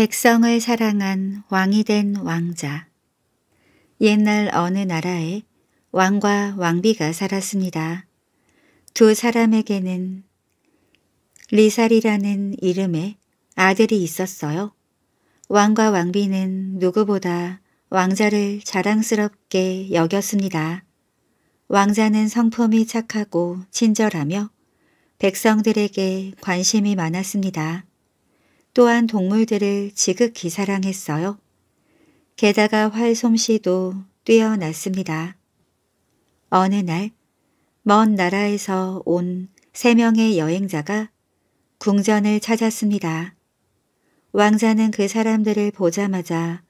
백성을 사랑한 왕이 된 왕자 옛날 어느 나라에 왕과 왕비가 살았습니다. 두 사람에게는 리살이라는 이름의 아들이 있었어요. 왕과 왕비는 누구보다 왕자를 자랑스럽게 여겼습니다. 왕자는 성품이 착하고 친절하며 백성들에게 관심이 많았습니다. 또한 동물들을 지극히 사랑했어요. 게다가 활솜씨도 뛰어났습니다. 어느 날, 먼 나라에서 온 세 명의 여행자가 궁전을 찾았습니다. 왕자는 그 사람들을 보자마자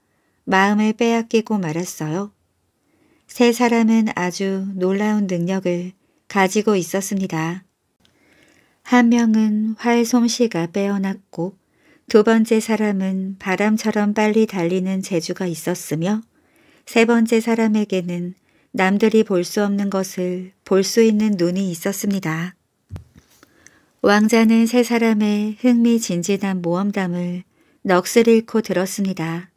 마음을 빼앗기고 말았어요. 세 사람은 아주 놀라운 능력을 가지고 있었습니다. 한 명은 활솜씨가 빼어났고 두 번째 사람은 바람처럼 빨리 달리는 재주가 있었으며 세 번째 사람에게는 남들이 볼 수 없는 것을 볼 수 있는 눈이 있었습니다. 왕자는 세 사람의 흥미진진한 모험담을 넋을 잃고 들었습니다.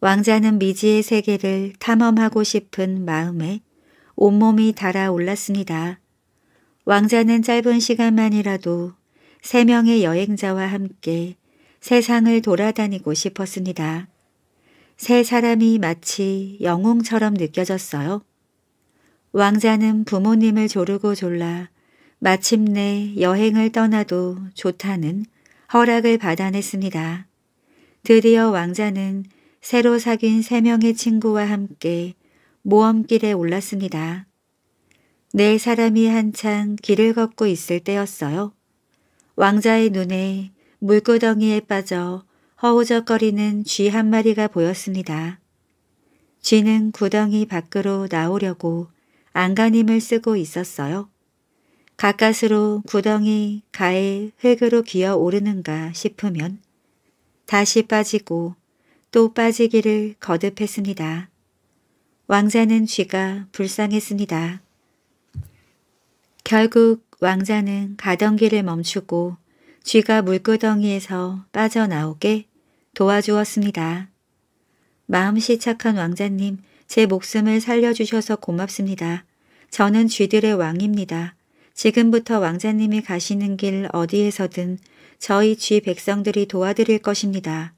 왕자는 미지의 세계를 탐험하고 싶은 마음에 온몸이 달아올랐습니다. 왕자는 짧은 시간만이라도 세 명의 여행자와 함께 세상을 돌아다니고 싶었습니다. 세 사람이 마치 영웅처럼 느껴졌어요. 왕자는 부모님을 조르고 졸라 마침내 여행을 떠나도 좋다는 허락을 받아냈습니다. 드디어 왕자는 새로 사귄 세명의 친구와 함께 모험길에 올랐습니다. 네 사람이 한창 길을 걷고 있을 때였어요. 왕자의 눈에 물구덩이에 빠져 허우적거리는 쥐 한 마리가 보였습니다. 쥐는 구덩이 밖으로 나오려고 안간힘을 쓰고 있었어요. 가까스로 구덩이 가에 흙으로 기어 오르는가 싶으면 다시 빠지고 또 빠지기를 거듭했습니다. 왕자는 쥐가 불쌍했습니다. 결국 왕자는 가던 길을 멈추고 쥐가 물구덩이에서 빠져나오게 도와주었습니다. 마음씨 착한 왕자님, 제 목숨을 살려주셔서 고맙습니다. 저는 쥐들의 왕입니다. 지금부터 왕자님이 가시는 길 어디에서든 저희 쥐 백성들이 도와드릴 것입니다.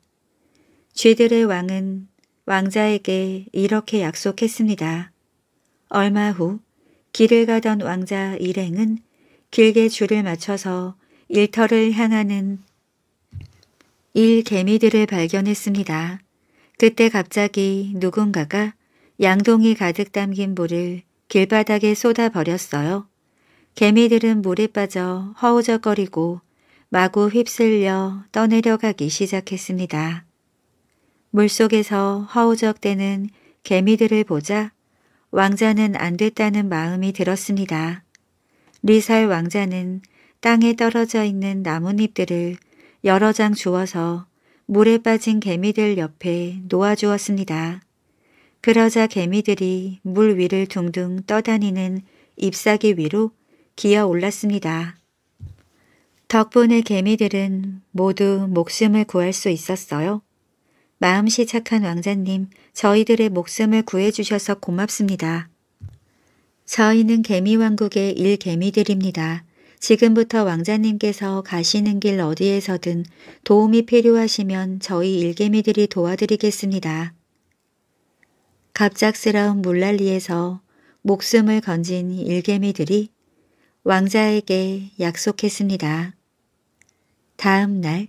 쥐들의 왕은 왕자에게 이렇게 약속했습니다. 얼마 후 길을 가던 왕자 일행은 길게 줄을 맞춰서 일터를 향하는 일개미들을 발견했습니다. 그때 갑자기 누군가가 양동이 가득 담긴 물을 길바닥에 쏟아버렸어요. 개미들은 물에 빠져 허우적거리고 마구 휩쓸려 떠내려가기 시작했습니다. 물속에서 허우적대는 개미들을 보자 왕자는 안 됐다는 마음이 들었습니다. 리살 왕자는 땅에 떨어져 있는 나뭇잎들을 여러 장 주워서 물에 빠진 개미들 옆에 놓아주었습니다. 그러자 개미들이 물 위를 둥둥 떠다니는 잎사귀 위로 기어 올랐습니다. 덕분에 개미들은 모두 목숨을 구할 수 있었어요. 마음씨 착한 왕자님, 저희들의 목숨을 구해주셔서 고맙습니다. 저희는 개미왕국의 일개미들입니다. 지금부터 왕자님께서 가시는 길 어디에서든 도움이 필요하시면 저희 일개미들이 도와드리겠습니다. 갑작스러운 물난리에서 목숨을 건진 일개미들이 왕자에게 약속했습니다. 다음 날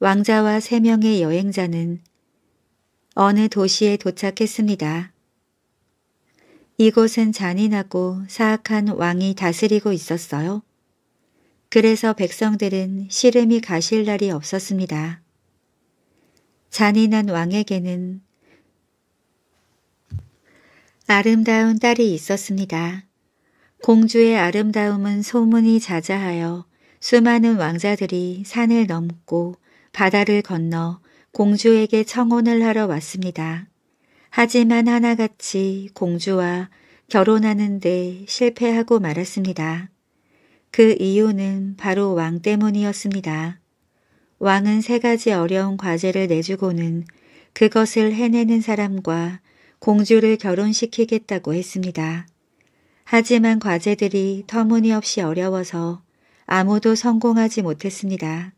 왕자와 세 명의 여행자는 어느 도시에 도착했습니다. 이곳은 잔인하고 사악한 왕이 다스리고 있었어요. 그래서 백성들은 시름이 가실 날이 없었습니다. 잔인한 왕에게는 아름다운 딸이 있었습니다. 공주의 아름다움은 소문이 자자하여 수많은 왕자들이 산을 넘고 바다를 건너 공주에게 청혼을 하러 왔습니다. 하지만 하나같이 공주와 결혼하는데 실패하고 말았습니다. 그 이유는 바로 왕 때문이었습니다. 왕은 세 가지 어려운 과제를 내주고는 그것을 해내는 사람과 공주를 결혼시키겠다고 했습니다. 하지만 과제들이 터무니없이 어려워서 아무도 성공하지 못했습니다.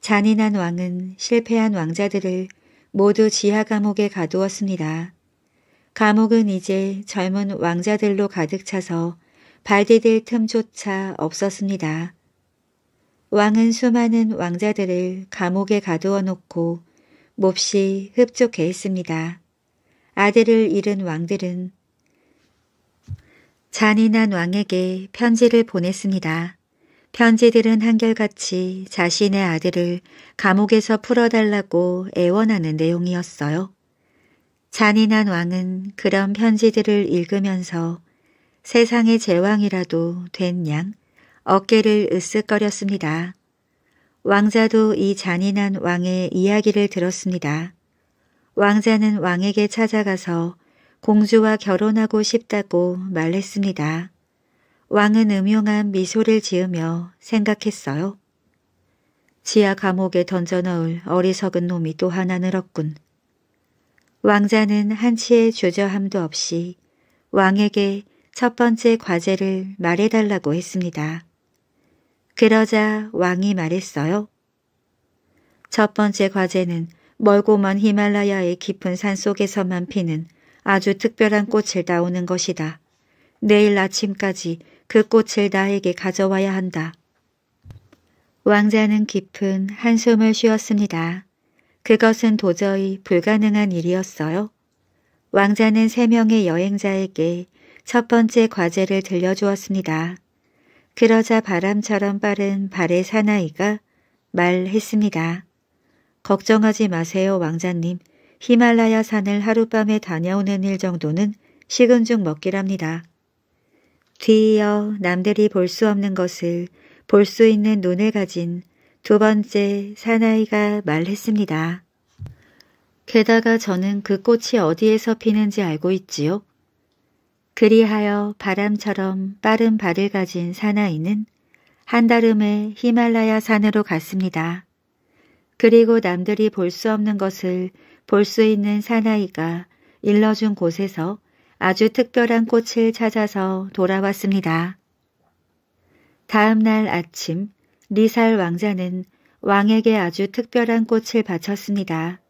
잔인한 왕은 실패한 왕자들을 모두 지하 감옥에 가두었습니다. 감옥은 이제 젊은 왕자들로 가득 차서 발디딜 틈조차 없었습니다. 왕은 수많은 왕자들을 감옥에 가두어 놓고 몹시 흡족해 했습니다. 아들을 잃은 왕들은 잔인한 왕에게 편지를 보냈습니다. 편지들은 한결같이 자신의 아들을 감옥에서 풀어달라고 애원하는 내용이었어요. 잔인한 왕은 그런 편지들을 읽으면서 세상의 제왕이라도 된 양 어깨를 으쓱거렸습니다. 왕자도 이 잔인한 왕의 이야기를 들었습니다. 왕자는 왕에게 찾아가서 공주와 결혼하고 싶다고 말했습니다. 왕은 음흉한 미소를 지으며 생각했어요. 지하 감옥에 던져넣을 어리석은 놈이 또 하나 늘었군. 왕자는 한치의 주저함도 없이 왕에게 첫 번째 과제를 말해달라고 했습니다. 그러자 왕이 말했어요. 첫 번째 과제는 멀고먼 히말라야의 깊은 산 속에서만 피는 아주 특별한 꽃을 따오는 것이다. 내일 아침까지 그 꽃을 나에게 가져와야 한다. 왕자는 깊은 한숨을 쉬었습니다. 그것은 도저히 불가능한 일이었어요. 왕자는 세 명의 여행자에게 첫 번째 과제를 들려주었습니다. 그러자 바람처럼 빠른 발의 사나이가 말했습니다. 걱정하지 마세요 왕자님. 히말라야 산을 하룻밤에 다녀오는 일 정도는 식은 죽 먹기랍니다. 뒤이어 남들이 볼 수 없는 것을 볼 수 있는 눈을 가진 두 번째 사나이가 말했습니다. 게다가 저는 그 꽃이 어디에서 피는지 알고 있지요. 그리하여 바람처럼 빠른 발을 가진 사나이는 한달음에 히말라야 산으로 갔습니다. 그리고 남들이 볼 수 없는 것을 볼 수 있는 사나이가 일러준 곳에서 아주 특별한 꽃을 찾아서 돌아왔습니다. 다음 날 아침 리살 왕자는 왕에게 아주 특별한 꽃을 바쳤습니다.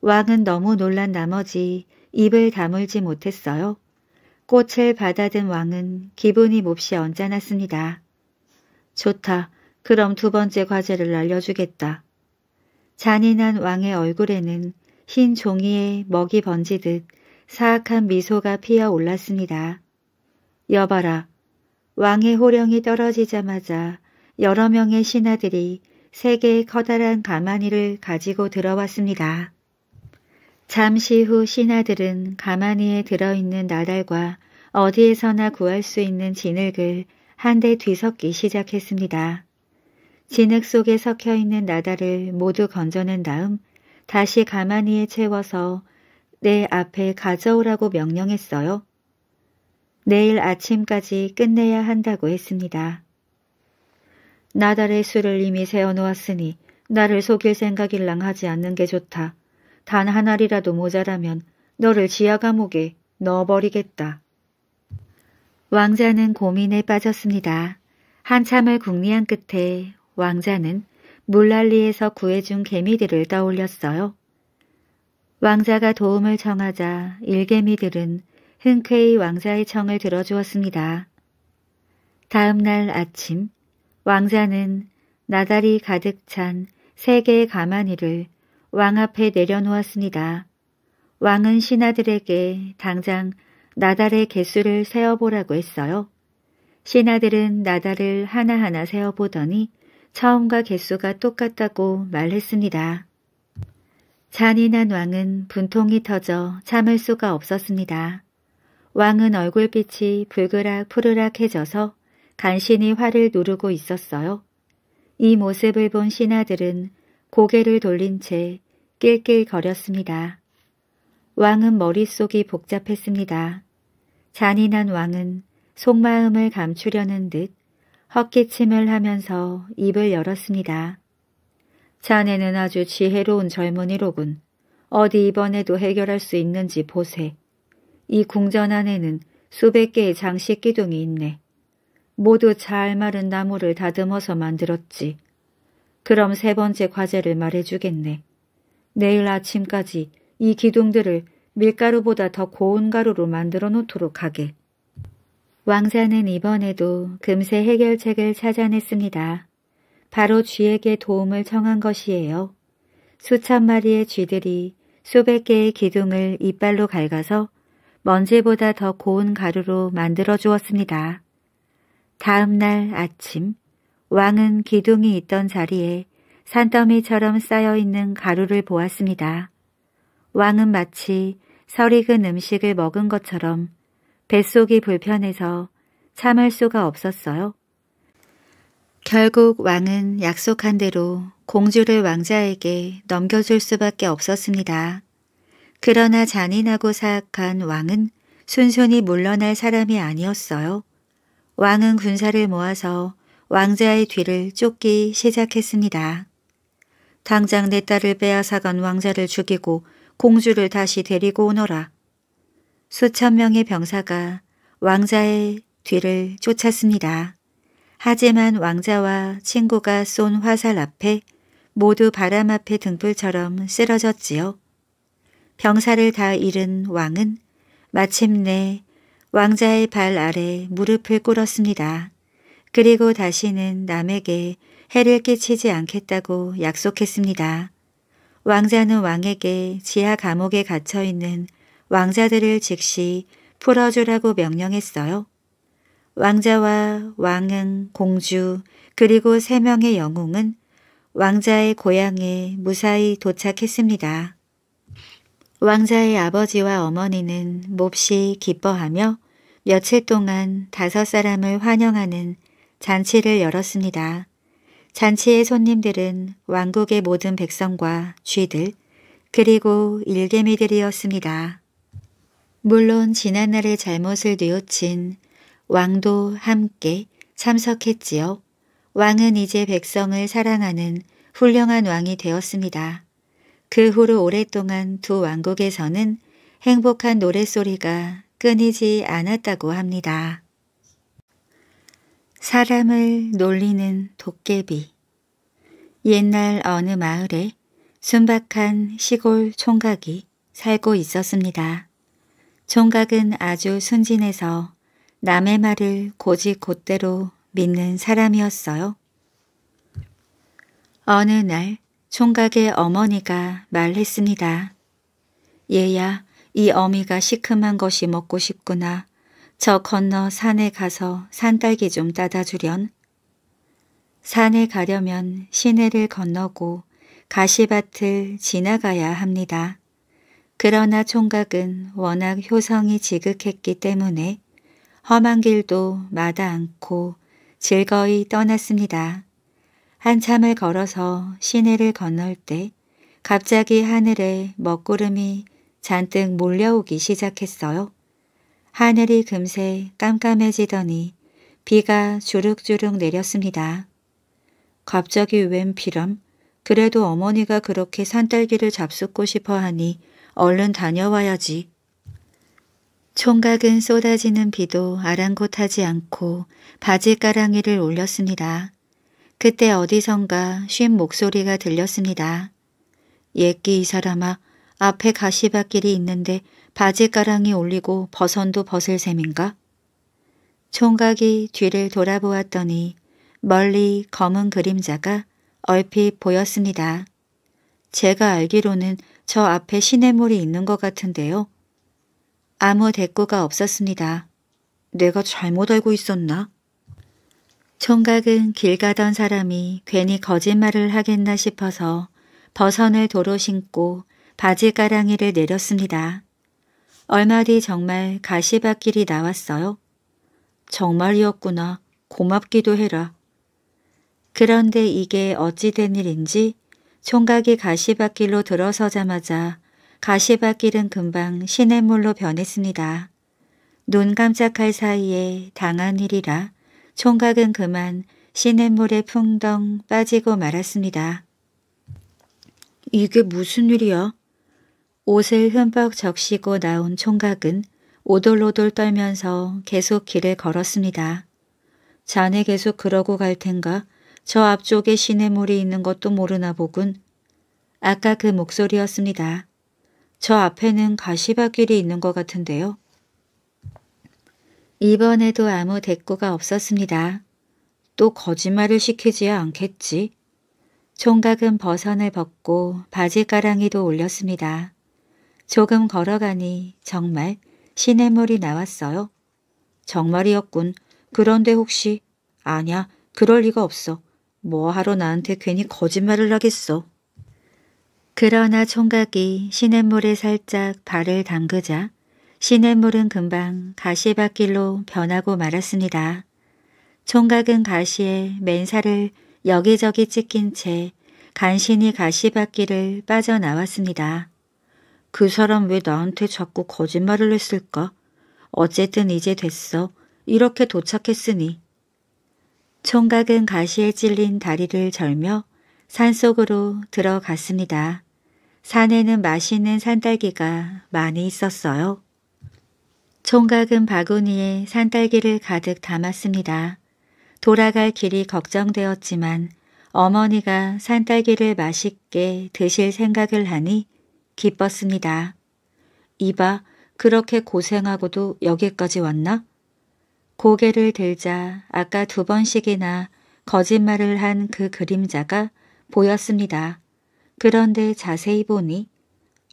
왕은 너무 놀란 나머지 입을 다물지 못했어요. 꽃을 받아든 왕은 기분이 몹시 언짢았습니다. 좋다. 그럼 두 번째 과제를 날려주겠다. 잔인한 왕의 얼굴에는 흰 종이에 먹이 번지듯 사악한 미소가 피어 올랐습니다. 여봐라. 왕의 호령이 떨어지자마자 여러 명의 신하들이 세 개의 커다란 가마니를 가지고 들어왔습니다. 잠시 후 신하들은 가마니에 들어있는 나달과 어디에서나 구할 수 있는 진흙을 한 대 뒤섞기 시작했습니다. 진흙 속에 섞여있는 나달을 모두 건져낸 다음 다시 가마니에 채워서 내 앞에 가져오라고 명령했어요. 내일 아침까지 끝내야 한다고 했습니다. 나달의 수를 이미 세워놓았으니 나를 속일 생각일랑 하지 않는 게 좋다. 단 하나리라도 모자라면 너를 지하 감옥에 넣어버리겠다. 왕자는 고민에 빠졌습니다. 한참을 궁리한 끝에 왕자는 물난리에서 구해준 개미들을 떠올렸어요. 왕자가 도움을 청하자 일개미들은 흔쾌히 왕자의 청을 들어주었습니다. 다음 날 아침 왕자는 나달이 가득 찬 세 개의 가마니를 왕 앞에 내려놓았습니다. 왕은 신하들에게 당장 나달의 개수를 세어보라고 했어요. 신하들은 나달을 하나하나 세어보더니 처음과 개수가 똑같다고 말했습니다. 잔인한 왕은 분통이 터져 참을 수가 없었습니다. 왕은 얼굴빛이 붉으락 푸르락해져서 간신히 화를 누르고 있었어요. 이 모습을 본 신하들은 고개를 돌린 채 낄낄거렸습니다. 왕은 머릿속이 복잡했습니다. 잔인한 왕은 속마음을 감추려는 듯 헛기침을 하면서 입을 열었습니다. 자네는 아주 지혜로운 젊은이로군. 어디 이번에도 해결할 수 있는지 보세. 이 궁전 안에는 수백 개의 장식 기둥이 있네. 모두 잘 마른 나무를 다듬어서 만들었지. 그럼 세 번째 과제를 말해주겠네. 내일 아침까지 이 기둥들을 밀가루보다 더 고운 가루로 만들어 놓도록 하게. 왕자는 이번에도 금세 해결책을 찾아냈습니다. 바로 쥐에게 도움을 청한 것이에요. 수천 마리의 쥐들이 수백 개의 기둥을 이빨로 갉아서 먼지보다 더 고운 가루로 만들어 주었습니다. 다음 날 아침 왕은 기둥이 있던 자리에 산더미처럼 쌓여있는 가루를 보았습니다. 왕은 마치 설익은 음식을 먹은 것처럼 뱃속이 불편해서 참을 수가 없었어요. 결국 왕은 약속한 대로 공주를 왕자에게 넘겨줄 수밖에 없었습니다. 그러나 잔인하고 사악한 왕은 순순히 물러날 사람이 아니었어요. 왕은 군사를 모아서 왕자의 뒤를 쫓기 시작했습니다. 당장 내 딸을 빼앗아간 왕자를 죽이고 공주를 다시 데리고 오너라. 수천 명의 병사가 왕자의 뒤를 쫓았습니다. 하지만 왕자와 친구가 쏜 화살 앞에 모두 바람 앞에 등불처럼 쓰러졌지요. 병사를 다 잃은 왕은 마침내 왕자의 발 아래 무릎을 꿇었습니다. 그리고 다시는 남에게 해를 끼치지 않겠다고 약속했습니다. 왕자는 왕에게 지하 감옥에 갇혀 있는 왕자들을 즉시 풀어주라고 명령했어요. 왕자와 왕은 공주 그리고 세 명의 영웅은 왕자의 고향에 무사히 도착했습니다. 왕자의 아버지와 어머니는 몹시 기뻐하며 며칠 동안 다섯 사람을 환영하는 잔치를 열었습니다. 잔치의 손님들은 왕국의 모든 백성과 쥐들 그리고 일개미들이었습니다. 물론 지난날의 잘못을 뉘우친 왕도 함께 참석했지요. 왕은 이제 백성을 사랑하는 훌륭한 왕이 되었습니다. 그 후로 오랫동안 두 왕국에서는 행복한 노랫소리가 끊이지 않았다고 합니다. 사람을 놀리는 도깨비 옛날 어느 마을에 순박한 시골 총각이 살고 있었습니다. 총각은 아주 순진해서 남의 말을 고지곧대로 믿는 사람이었어요. 어느 날 총각의 어머니가 말했습니다. 얘야, 이 어미가 시큼한 것이 먹고 싶구나. 저 건너 산에 가서 산딸기 좀 따다 주련. 산에 가려면 시내를 건너고 가시밭을 지나가야 합니다. 그러나 총각은 워낙 효성이 지극했기 때문에 험한 길도 마다 않고 즐거이 떠났습니다. 한참을 걸어서 시내를 건널 때 갑자기 하늘에 먹구름이 잔뜩 몰려오기 시작했어요. 하늘이 금세 깜깜해지더니 비가 주룩주룩 내렸습니다. 갑자기 웬 비람? 그래도 어머니가 그렇게 산딸기를 잡숫고 싶어 하니 얼른 다녀와야지. 총각은 쏟아지는 비도 아랑곳하지 않고 바지가랑이를 올렸습니다. 그때 어디선가 쉰 목소리가 들렸습니다. 예끼 이 사람아 앞에 가시밭길이 있는데 바지가랑이 올리고 버선도 벗을 셈인가? 총각이 뒤를 돌아보았더니 멀리 검은 그림자가 얼핏 보였습니다. 제가 알기로는 저 앞에 시냇물이 있는 것 같은데요. 아무 대꾸가 없었습니다. 내가 잘못 알고 있었나? 총각은 길 가던 사람이 괜히 거짓말을 하겠나 싶어서 버선을 도로 신고 바지가랑이를 내렸습니다. 얼마 뒤 정말 가시밭길이 나왔어요. 정말이었구나. 고맙기도 해라. 그런데 이게 어찌 된 일인지 총각이 가시밭길로 들어서자마자 가시밭길은 금방 시냇물로 변했습니다. 눈 깜짝할 사이에 당한 일이라 총각은 그만 시냇물에 풍덩 빠지고 말았습니다. 이게 무슨 일이야? 옷을 흠뻑 적시고 나온 총각은 오돌오돌 떨면서 계속 길을 걸었습니다. 자네 계속 그러고 갈 텐가? 저 앞쪽에 시냇물이 있는 것도 모르나 보군. 아까 그 목소리였습니다. 저 앞에는 가시밭길이 있는 것 같은데요. 이번에도 아무 대꾸가 없었습니다. 또 거짓말을 시키지 않겠지. 총각은 버선을 벗고 바지가랑이도 올렸습니다. 조금 걸어가니 정말 시냇물이 나왔어요. 정말이었군. 그런데 혹시 아냐 그럴 리가 없어. 뭐하러 나한테 괜히 거짓말을 하겠어. 그러나 총각이 시냇물에 살짝 발을 담그자 시냇물은 금방 가시밭길로 변하고 말았습니다. 총각은 가시에 맨살을 여기저기 찢긴 채 간신히 가시밭길을 빠져나왔습니다. 그 사람 왜 나한테 자꾸 거짓말을 했을까? 어쨌든 이제 됐어. 이렇게 도착했으니. 총각은 가시에 찔린 다리를 절며 산속으로 들어갔습니다. 산에는 맛있는 산딸기가 많이 있었어요. 총각은 바구니에 산딸기를 가득 담았습니다. 돌아갈 길이 걱정되었지만 어머니가 산딸기를 맛있게 드실 생각을 하니 기뻤습니다. 이봐, 그렇게 고생하고도 여기까지 왔나? 고개를 들자 아까 두 번씩이나 거짓말을 한 그 그림자가 보였습니다. 그런데 자세히 보니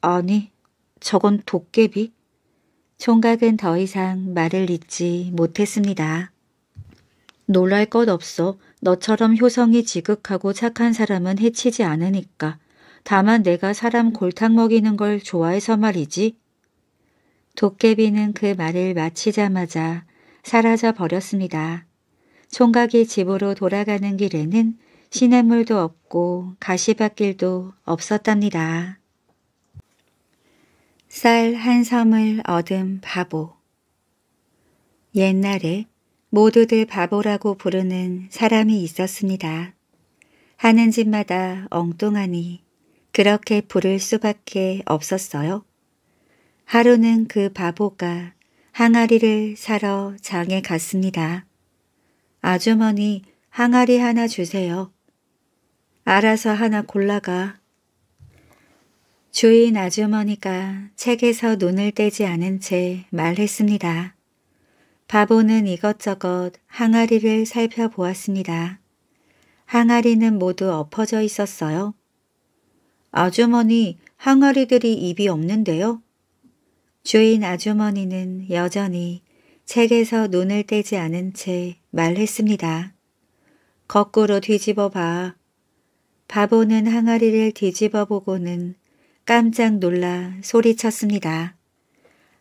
아니, 저건 도깨비? 총각은 더 이상 말을 잇지 못했습니다. 놀랄 것 없어. 너처럼 효성이 지극하고 착한 사람은 해치지 않으니까. 다만 내가 사람 골탕 먹이는 걸 좋아해서 말이지. 도깨비는 그 말을 마치자마자 사라져 버렸습니다. 총각이 집으로 돌아가는 길에는 시냇물도 없고 가시밭길도 없었답니다. 쌀 한 섬을 얻은 바보 옛날에 모두들 바보라고 부르는 사람이 있었습니다. 하는 집마다 엉뚱하니 그렇게 부를 수밖에 없었어요. 하루는 그 바보가 항아리를 사러 장에 갔습니다. 아주머니 항아리 하나 주세요. 알아서 하나 골라가. 주인 아주머니가 책에서 눈을 떼지 않은 채 말했습니다. 바보는 이것저것 항아리를 살펴보았습니다. 항아리는 모두 엎어져 있었어요. 아주머니, 항아리들이 입이 없는데요. 주인 아주머니는 여전히 책에서 눈을 떼지 않은 채 말했습니다. 거꾸로 뒤집어 봐. 바보는 항아리를 뒤집어 보고는 깜짝 놀라 소리쳤습니다.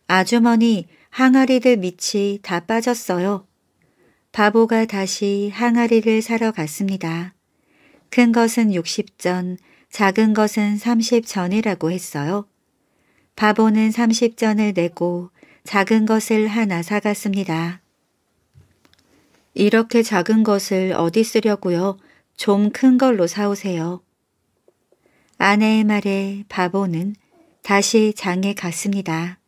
아주머니, 항아리들 밑이 다 빠졌어요. 바보가 다시 항아리를 사러 갔습니다. 큰 것은 60전, 작은 것은 30전이라고 했어요. 바보는 30전을 내고 작은 것을 하나 사갔습니다. 이렇게 작은 것을 어디 쓰려고요? 좀 큰 걸로 사오세요. 아내의 말에 바보는 다시 장에 갔습니다.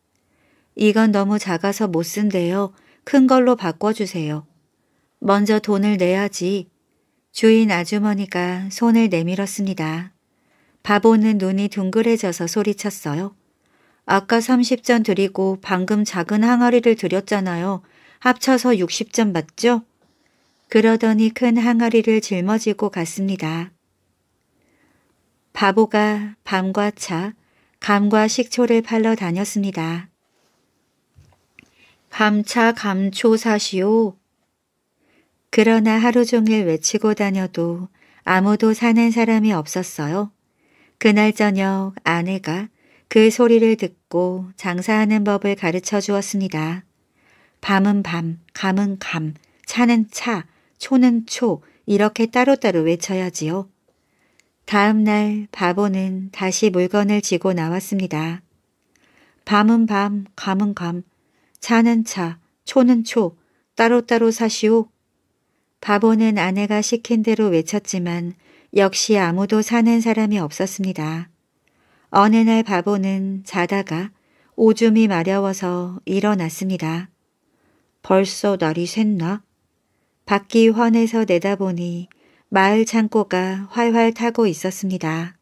이건 너무 작아서 못 쓴대요. 큰 걸로 바꿔주세요. 먼저 돈을 내야지. 주인 아주머니가 손을 내밀었습니다. 바보는 눈이 둥그레져서 소리쳤어요. 아까 30점 드리고 방금 작은 항아리를 드렸잖아요. 합쳐서 60점 맞죠? 그러더니 큰 항아리를 짊어지고 갔습니다. 바보가 밤과 차, 감과 식초를 팔러 다녔습니다. 밤차 감초 사시오. 그러나 하루 종일 외치고 다녀도 아무도 사는 사람이 없었어요. 그날 저녁 아내가 그 소리를 듣고 장사하는 법을 가르쳐 주었습니다. 밤은 밤, 감은 감, 차는 차, 초는 초 이렇게 따로따로 외쳐야지요. 다음 날 바보는 다시 물건을 지고 나왔습니다. 밤은 밤, 감은 감, 차는 차, 초는 초 따로따로 사시오. 바보는 아내가 시킨 대로 외쳤지만 역시 아무도 사는 사람이 없었습니다. 어느 날 바보는 자다가 오줌이 마려워서 일어났습니다. 벌써 날이 샜나? 밖이 환해서 내다보니 마을 창고가 활활 타고 있었습니다.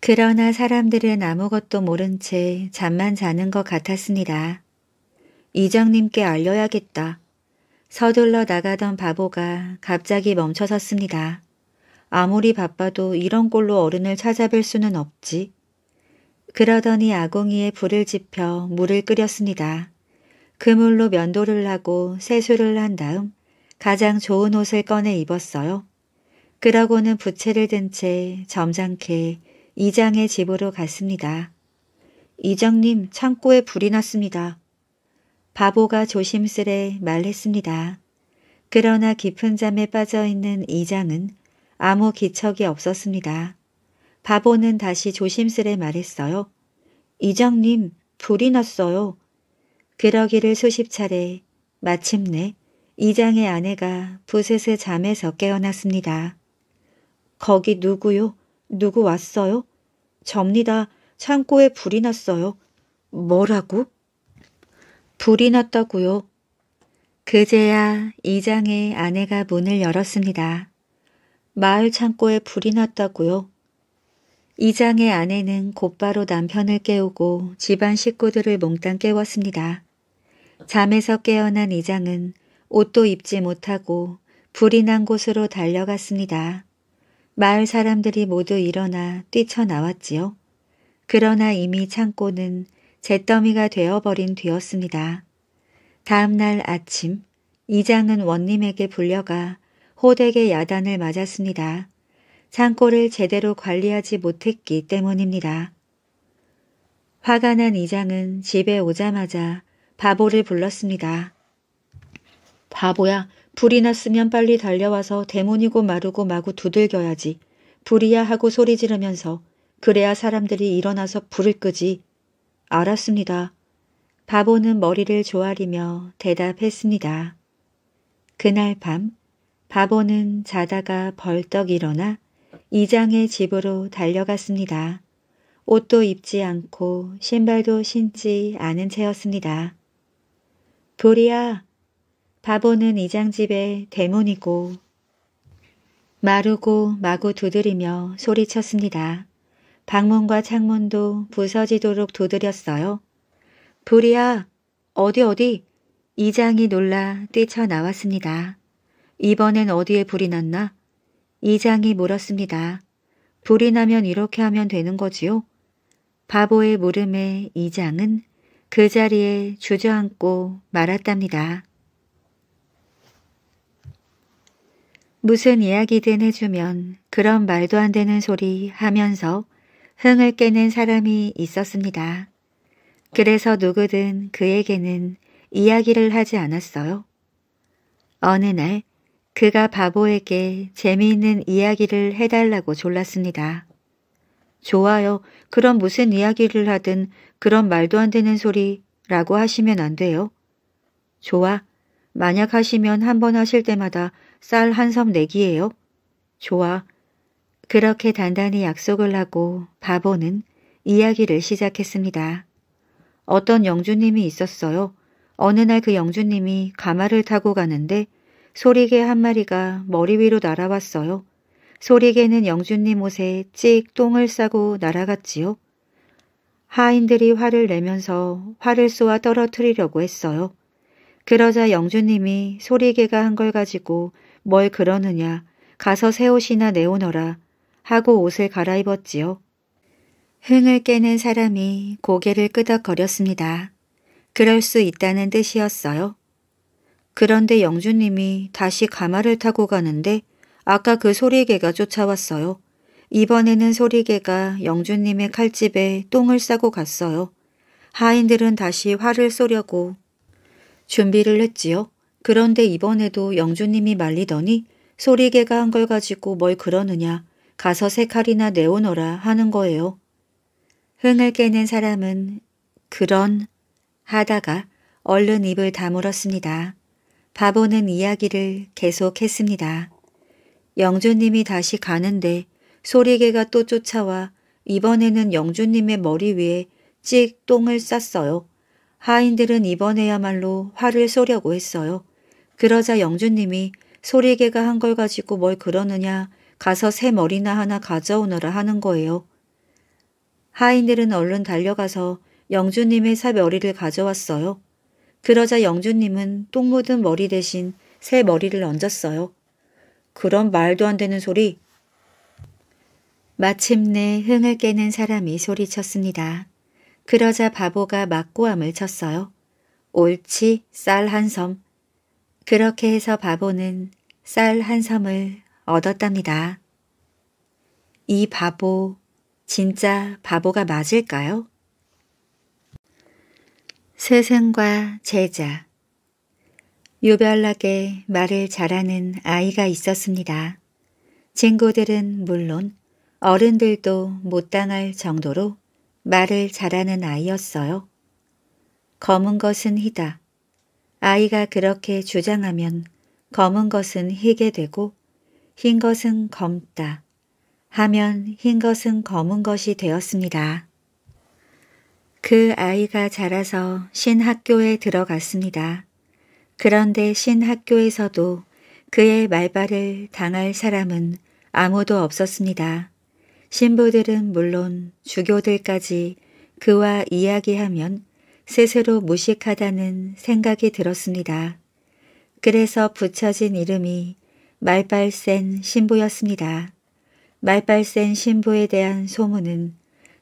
그러나 사람들은 아무것도 모른 채 잠만 자는 것 같았습니다. 이장님께 알려야겠다. 서둘러 나가던 바보가 갑자기 멈춰섰습니다. 아무리 바빠도 이런 꼴로 어른을 찾아뵐 수는 없지. 그러더니 아궁이에 불을 지펴 물을 끓였습니다. 그물로 면도를 하고 세수를 한 다음 가장 좋은 옷을 꺼내 입었어요. 그러고는 부채를 든 채 점잖게 이장의 집으로 갔습니다. 이장님 창고에 불이 났습니다. 바보가 조심스레 말했습니다. 그러나 깊은 잠에 빠져있는 이장은 아무 기척이 없었습니다. 바보는 다시 조심스레 말했어요. 이장님, 불이 났어요. 그러기를 수십 차례 마침내 이장의 아내가 부스스 잠에서 깨어났습니다. 거기 누구요? 누구 왔어요? 접니다. 창고에 불이 났어요. 뭐라고? 불이 났다고요. 그제야 이장의 아내가 문을 열었습니다. 마을 창고에 불이 났다고요. 이장의 아내는 곧바로 남편을 깨우고 집안 식구들을 몽땅 깨웠습니다. 잠에서 깨어난 이장은 옷도 입지 못하고 불이 난 곳으로 달려갔습니다. 마을 사람들이 모두 일어나 뛰쳐나왔지요. 그러나 이미 창고는 잿더미가 되어버린 뒤였습니다. 다음날 아침 이장은 원님에게 불려가 호되게 야단을 맞았습니다. 창고를 제대로 관리하지 못했기 때문입니다. 화가 난 이장은 집에 오자마자 바보를 불렀습니다. 바보야, 불이 났으면 빨리 달려와서 대문이고 마르고 마구 두들겨야지. 불이야 하고 소리 지르면서 그래야 사람들이 일어나서 불을 끄지. 알았습니다. 바보는 머리를 조아리며 대답했습니다. 그날 밤 바보는 자다가 벌떡 일어나 이장의 집으로 달려갔습니다. 옷도 입지 않고 신발도 신지 않은 채였습니다. 도리야, 바보는 이장 집의 대문이고 마르고 마구 두드리며 소리쳤습니다. 방문과 창문도 부서지도록 두드렸어요. 불이야 어디 어디 이장이 놀라 뛰쳐나왔습니다. 이번엔 어디에 불이 났나? 이장이 물었습니다. 불이 나면 이렇게 하면 되는 거지요? 바보의 물음에 이장은 그 자리에 주저앉고 말았답니다. 무슨 이야기든 해주면 그런 말도 안 되는 소리 하면서 흥을 깨는 사람이 있었습니다. 그래서 누구든 그에게는 이야기를 하지 않았어요. 어느 날 그가 바보에게 재미있는 이야기를 해달라고 졸랐습니다. 좋아요. 그럼 무슨 이야기를 하든 그런 말도 안 되는 소리라고 하시면 안 돼요. 좋아. 만약 하시면 한 번 하실 때마다 쌀 한 섬 내기예요. 좋아. 그렇게 단단히 약속을 하고 바보는 이야기를 시작했습니다. 어떤 영주님이 있었어요. 어느 날 그 영주님이 가마를 타고 가는데 소리개 한 마리가 머리 위로 날아왔어요. 소리개는 영준님 옷에 찍 똥을 싸고 날아갔지요. 하인들이 화를 내면서 화를 쏘아 떨어뜨리려고 했어요. 그러자 영주님이 소리개가 한 걸 가지고 뭘 그러느냐 가서 새 옷이나 내오너라 하고 옷을 갈아입었지요. 흥을 깨는 사람이 고개를 끄덕거렸습니다. 그럴 수 있다는 뜻이었어요. 그런데 영주님이 다시 가마를 타고 가는데 아까 그 소리개가 쫓아왔어요. 이번에는 소리개가 영주님의 칼집에 똥을 싸고 갔어요. 하인들은 다시 활을 쏘려고 준비를 했지요. 그런데 이번에도 영주님이 말리더니 소리개가 한 걸 가지고 뭘 그러느냐 가서 세 칼이나 내오너라 하는 거예요. 흥을 깨는 사람은 그런 하다가 얼른 입을 다물었습니다. 바보는 이야기를 계속했습니다. 영주님이 다시 가는데 소리개가 또 쫓아와 이번에는 영주님의 머리 위에 찍 똥을 쌌어요. 하인들은 이번에야말로 화를 쏘려고 했어요. 그러자 영주님이 소리개가 한 걸 가지고 뭘 그러느냐 가서 새 머리나 하나 가져오너라 하는 거예요. 하인들은 얼른 달려가서 영주님의 사 머리를 가져왔어요. 그러자 영주님은 똥 묻은 머리 대신 새 머리를 얹었어요. 그런 말도 안 되는 소리. 마침내 흥을 깨는 사람이 소리쳤습니다. 그러자 바보가 맞고함을 쳤어요. 옳지 쌀 한 섬. 그렇게 해서 바보는 쌀 한 섬을 얻었답니다. 이 바보 진짜 바보가 맞을까요? 스승과 제자 유별나게 말을 잘하는 아이가 있었습니다. 친구들은 물론 어른들도 못당할 정도로 말을 잘하는 아이였어요. 검은 것은 희다. 아이가 그렇게 주장하면 검은 것은 희게 되고 흰 것은 검다. 하면 흰 것은 검은 것이 되었습니다. 그 아이가 자라서 신학교에 들어갔습니다. 그런데 신학교에서도 그의 말발을 당할 사람은 아무도 없었습니다. 신부들은 물론 주교들까지 그와 이야기하면 스스로 무식하다는 생각이 들었습니다. 그래서 붙여진 이름이 말발센 신부였습니다. 말발센 신부에 대한 소문은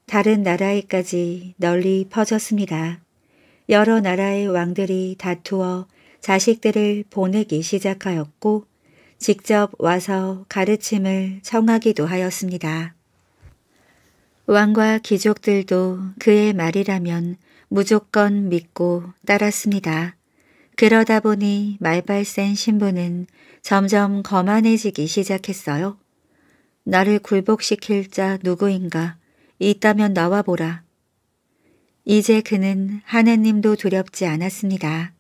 다른 나라에까지 널리 퍼졌습니다. 여러 나라의 왕들이 다투어 자식들을 보내기 시작하였고 직접 와서 가르침을 청하기도 하였습니다. 왕과 귀족들도 그의 말이라면 무조건 믿고 따랐습니다. 그러다 보니 말발센 신부는 점점 거만해지기 시작했어요. 나를 굴복시킬 자 누구인가 있다면 나와보라. 이제 그는 하느님도 두렵지 않았습니다.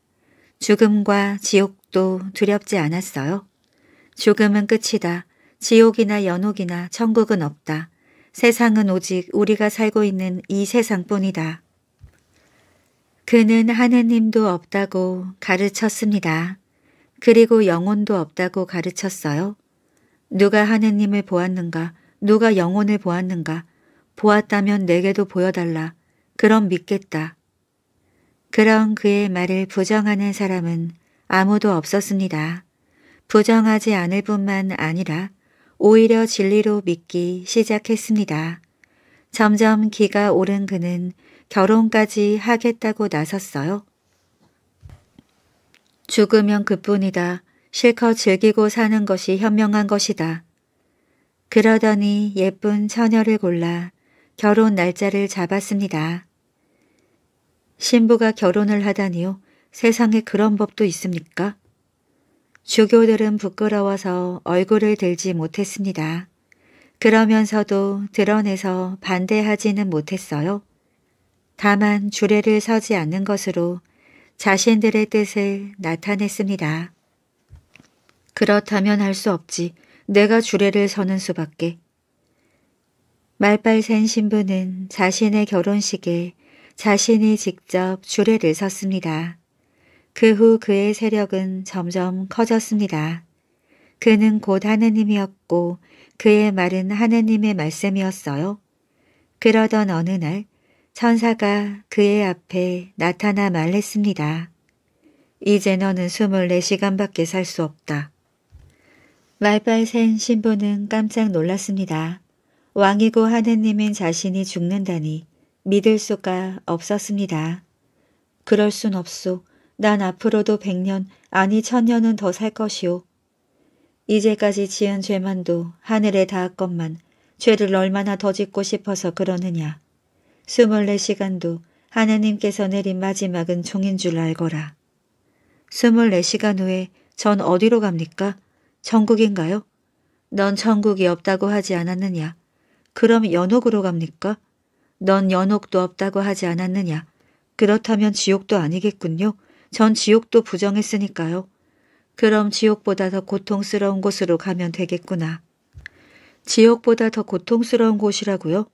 죽음과 지옥도 두렵지 않았어요. 죽음은 끝이다. 지옥이나 연옥이나 천국은 없다. 세상은 오직 우리가 살고 있는 이 세상뿐이다. 그는 하느님도 없다고 가르쳤습니다. 그리고 영혼도 없다고 가르쳤어요. 누가 하느님을 보았는가, 누가 영혼을 보았는가, 보았다면 내게도 보여달라. 그럼 믿겠다. 그런 그의 말을 부정하는 사람은 아무도 없었습니다. 부정하지 않을 뿐만 아니라 오히려 진리로 믿기 시작했습니다. 점점 기가 오른 그는 결혼까지 하겠다고 나섰어요. 죽으면 그뿐이다. 실컷 즐기고 사는 것이 현명한 것이다. 그러더니 예쁜 처녀를 골라 결혼 날짜를 잡았습니다. 신부가 결혼을 하다니요. 세상에 그런 법도 있습니까? 주교들은 부끄러워서 얼굴을 들지 못했습니다. 그러면서도 드러내서 반대하지는 못했어요. 다만 주례를 서지 않는 것으로 자신들의 뜻을 나타냈습니다. 그렇다면 할 수 없지. 내가 주례를 서는 수밖에. 말빨센 신부는 자신의 결혼식에 자신이 직접 주례를 섰습니다. 그 후 그의 세력은 점점 커졌습니다. 그는 곧 하느님이었고 그의 말은 하느님의 말씀이었어요. 그러던 어느 날 천사가 그의 앞에 나타나 말했습니다. 이제 너는 24시간밖에 살 수 없다. 말빨센 신부는 깜짝 놀랐습니다. 왕이고 하느님인 자신이 죽는다니 믿을 수가 없었습니다. 그럴 순 없소. 난 앞으로도 백년 아니 천년은 더 살 것이오. 이제까지 지은 죄만도 하늘에 닿았건만 죄를 얼마나 더 짓고 싶어서 그러느냐. 스물네 시간도 하느님께서 내린 마지막은 종인 줄 알거라. 스물네 시간 후에 전 어디로 갑니까? 천국인가요? 넌 천국이 없다고 하지 않았느냐? 그럼 연옥으로 갑니까? 넌 연옥도 없다고 하지 않았느냐. 그렇다면 지옥도 아니겠군요. 전 지옥도 부정했으니까요. 그럼 지옥보다 더 고통스러운 곳으로 가면 되겠구나. 지옥보다 더 고통스러운 곳이라고요?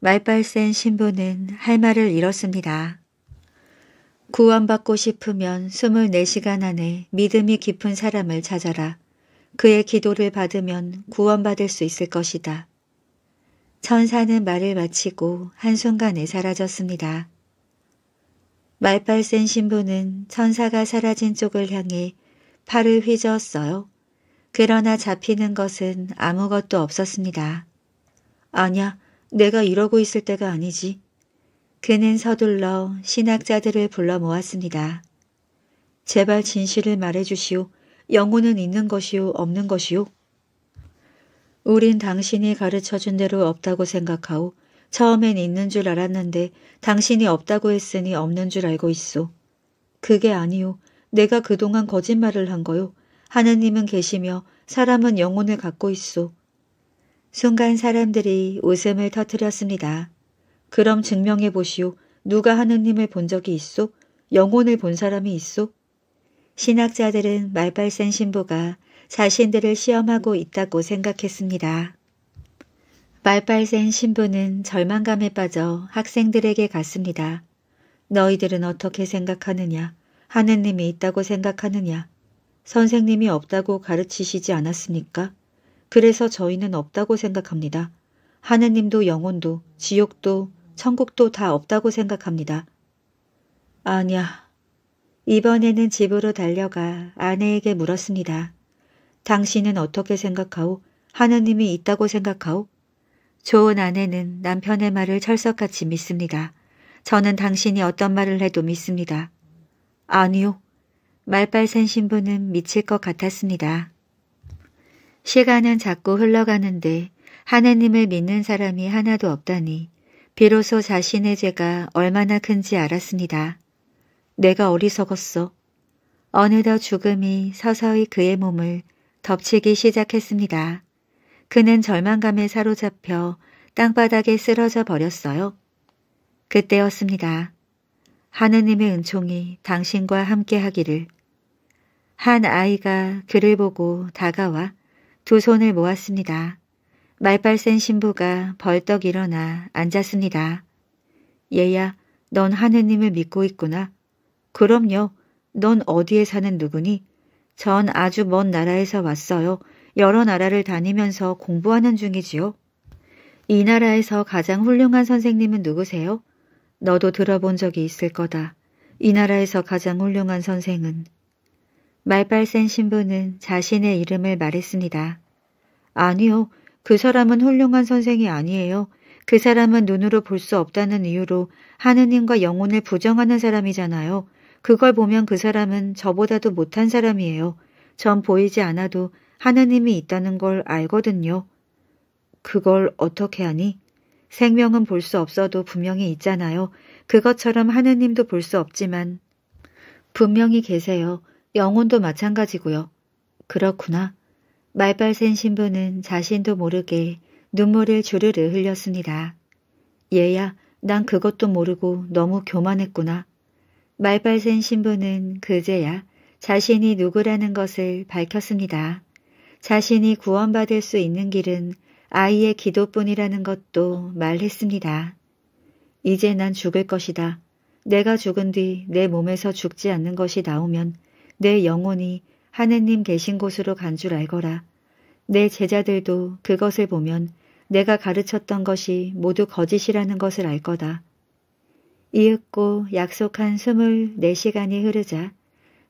말빨센 신부는 할 말을 잃었습니다. 구원받고 싶으면 24시간 안에 믿음이 깊은 사람을 찾아라. 그의 기도를 받으면 구원받을 수 있을 것이다. 천사는 말을 마치고 한순간에 사라졌습니다. 말빨 센 신부는 천사가 사라진 쪽을 향해 팔을 휘저었어요. 그러나 잡히는 것은 아무것도 없었습니다. 아니야 내가 이러고 있을 때가 아니지. 그는 서둘러 신학자들을 불러 모았습니다. 제발 진실을 말해주시오. 영혼은 있는 것이오, 없는 것이오. 우린 당신이 가르쳐준 대로 없다고 생각하오. 처음엔 있는 줄 알았는데 당신이 없다고 했으니 없는 줄 알고 있소. 그게 아니오. 내가 그동안 거짓말을 한 거요. 하느님은 계시며 사람은 영혼을 갖고 있소. 순간 사람들이 웃음을 터뜨렸습니다. 그럼 증명해 보시오. 누가 하느님을 본 적이 있소? 영혼을 본 사람이 있소? 신학자들은 말발센 신부가 자신들을 시험하고 있다고 생각했습니다. 말빨센 신부는 절망감에 빠져 학생들에게 갔습니다. 너희들은 어떻게 생각하느냐? 하느님이 있다고 생각하느냐? 선생님이 없다고 가르치시지 않았습니까? 그래서 저희는 없다고 생각합니다. 하느님도 영혼도 지옥도 천국도 다 없다고 생각합니다. 아니야 이번에는 집으로 달려가 아내에게 물었습니다. 당신은 어떻게 생각하오? 하느님이 있다고 생각하오? 좋은 아내는 남편의 말을 철석같이 믿습니다. 저는 당신이 어떤 말을 해도 믿습니다. 아니요. 말빨센 신부는 미칠 것 같았습니다. 시간은 자꾸 흘러가는데 하느님을 믿는 사람이 하나도 없다니 비로소 자신의 죄가 얼마나 큰지 알았습니다. 내가 어리석었어. 어느덧 죽음이 서서히 그의 몸을 덮치기 시작했습니다. 그는 절망감에 사로잡혀 땅바닥에 쓰러져 버렸어요. 그때였습니다. 하느님의 은총이 당신과 함께 하기를. 한 아이가 그를 보고 다가와 두 손을 모았습니다. 말빨센 신부가 벌떡 일어나 앉았습니다. 얘야, 넌 하느님을 믿고 있구나. 그럼요, 넌 어디에 사는 누구니? 전 아주 먼 나라에서 왔어요. 여러 나라를 다니면서 공부하는 중이지요. 이 나라에서 가장 훌륭한 선생님은 누구세요? 너도 들어본 적이 있을 거다. 이 나라에서 가장 훌륭한 선생은. 말빨 센 신부는 자신의 이름을 말했습니다. 아니요. 그 사람은 훌륭한 선생이 아니에요. 그 사람은 눈으로 볼 수 없다는 이유로 하느님과 영혼을 부정하는 사람이잖아요. 그걸 보면 그 사람은 저보다도 못한 사람이에요. 전 보이지 않아도 하느님이 있다는 걸 알거든요. 그걸 어떻게 하니? 생명은 볼 수 없어도 분명히 있잖아요. 그것처럼 하느님도 볼 수 없지만 분명히 계세요. 영혼도 마찬가지고요. 그렇구나. 말빨센 신부는 자신도 모르게 눈물을 주르르 흘렸습니다. 얘야, 난 그것도 모르고 너무 교만했구나. 말빨센 신부는 그제야 자신이 누구라는 것을 밝혔습니다. 자신이 구원받을 수 있는 길은 아이의 기도뿐이라는 것도 말했습니다. 이제 난 죽을 것이다. 내가 죽은 뒤 내 몸에서 죽지 않는 것이 나오면 내 영혼이 하느님 계신 곳으로 간 줄 알거라. 내 제자들도 그것을 보면 내가 가르쳤던 것이 모두 거짓이라는 것을 알 거다. 이윽고 약속한 24시간이 흐르자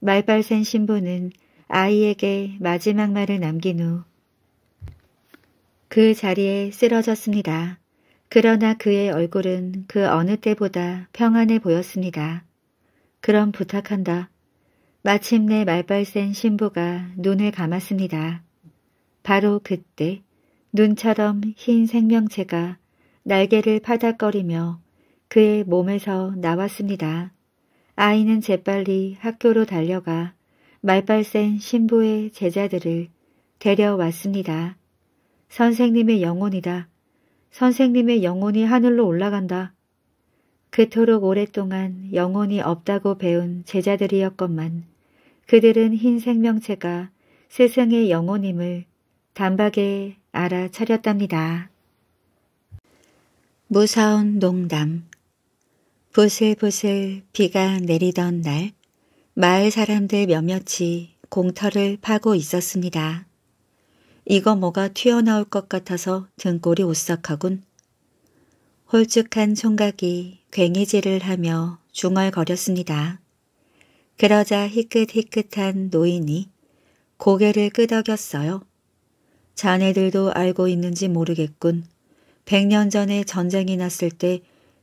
말빨센 신부는 아이에게 마지막 말을 남긴 후 그 자리에 쓰러졌습니다. 그러나 그의 얼굴은 그 어느 때보다 평안해 보였습니다. 그럼 부탁한다. 마침내 말빨센 신부가 눈을 감았습니다. 바로 그때 눈처럼 흰 생명체가 날개를 파닥거리며 그의 몸에서 나왔습니다. 아이는 재빨리 학교로 달려가 말빨센 신부의 제자들을 데려왔습니다. 선생님의 영혼이다. 선생님의 영혼이 하늘로 올라간다. 그토록 오랫동안 영혼이 없다고 배운 제자들이었건만 그들은 흰 생명체가 스승의 영혼임을 단박에 알아차렸답니다. 무서운 농담 보슬보슬 비가 내리던 날 마을 사람들 몇몇이 공터를 파고 있었습니다. 이거 뭐가 튀어나올 것 같아서 등골이 오싹하군. 홀쭉한 총각이 괭이질을 하며 중얼거렸습니다. 그러자 희끗희끗한 노인이 고개를 끄덕였어요. 자네들도 알고 있는지 모르겠군. 백년 전에 전쟁이 났을 때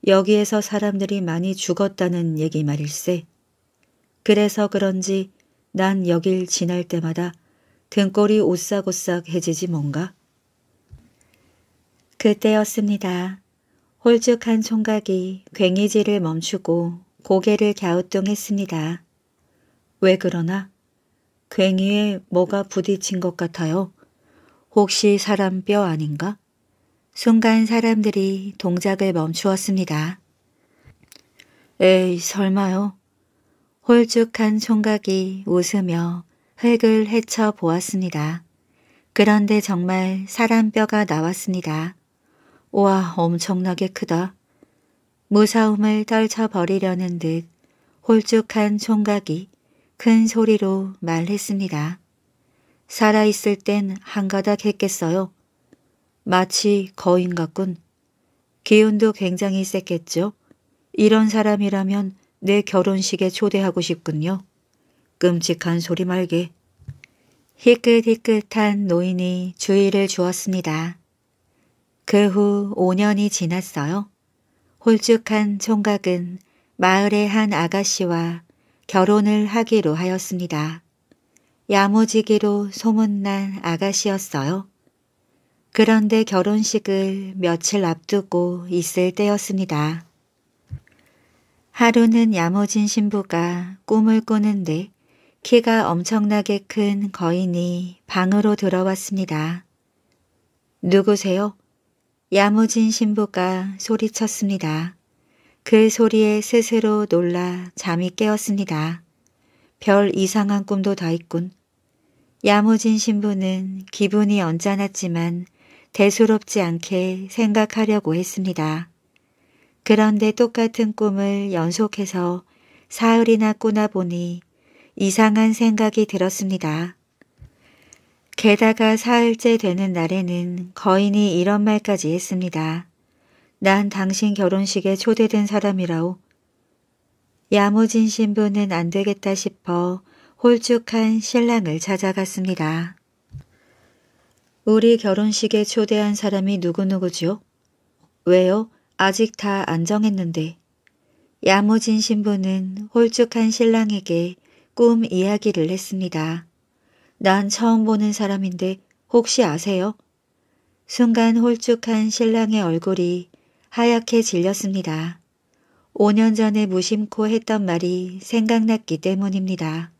여기에서 사람들이 많이 죽었다는 얘기 말일세. 그래서 그런지 난 여길 지날 때마다 등골이 오싹오싹 해지지 뭔가. 그때였습니다. 홀쭉한 총각이 괭이질을 멈추고 고개를 갸우뚱했습니다. 왜 그러나? 괭이에 뭐가 부딪힌 것 같아요. 혹시 사람 뼈 아닌가? 순간 사람들이 동작을 멈추었습니다. 에이 설마요? 홀쭉한 총각이 웃으며 흙을 헤쳐 보았습니다. 그런데 정말 사람 뼈가 나왔습니다. 우와 엄청나게 크다. 무서움을 떨쳐버리려는 듯 홀쭉한 총각이 큰 소리로 말했습니다. 살아있을 땐 한가닥 했겠어요. 마치 거인 같군. 기운도 굉장히 셌겠죠. 이런 사람이라면 내 결혼식에 초대하고 싶군요. 끔찍한 소리 말게. 희끗희끗한 노인이 주의를 주었습니다. 그 후 5년이 지났어요. 홀쭉한 총각은 마을의 한 아가씨와 결혼을 하기로 하였습니다. 야무지기로 소문난 아가씨였어요. 그런데 결혼식을 며칠 앞두고 있을 때였습니다. 하루는 야무진 신부가 꿈을 꾸는데 키가 엄청나게 큰 거인이 방으로 들어왔습니다. 누구세요? 야무진 신부가 소리쳤습니다. 그 소리에 스스로 놀라 잠이 깨었습니다. 별 이상한 꿈도 다 있군. 야무진 신부는 기분이 언짢았지만 대수롭지 않게 생각하려고 했습니다. 그런데 똑같은 꿈을 연속해서 사흘이나 꾸나 보니 이상한 생각이 들었습니다. 게다가 사흘째 되는 날에는 거인이 이런 말까지 했습니다. 난 당신 결혼식에 초대된 사람이라오. 야무진 신부는 안 되겠다 싶어 홀쭉한 신랑을 찾아갔습니다. 우리 결혼식에 초대한 사람이 누구누구죠 왜요? 아직 다 안 정했는데. 야무진 신부는 홀쭉한 신랑에게 꿈 이야기를 했습니다. 난 처음 보는 사람인데 혹시 아세요? 순간 홀쭉한 신랑의 얼굴이 하얗게 질렸습니다. 5년 전에 무심코 했던 말이 생각났기 때문입니다.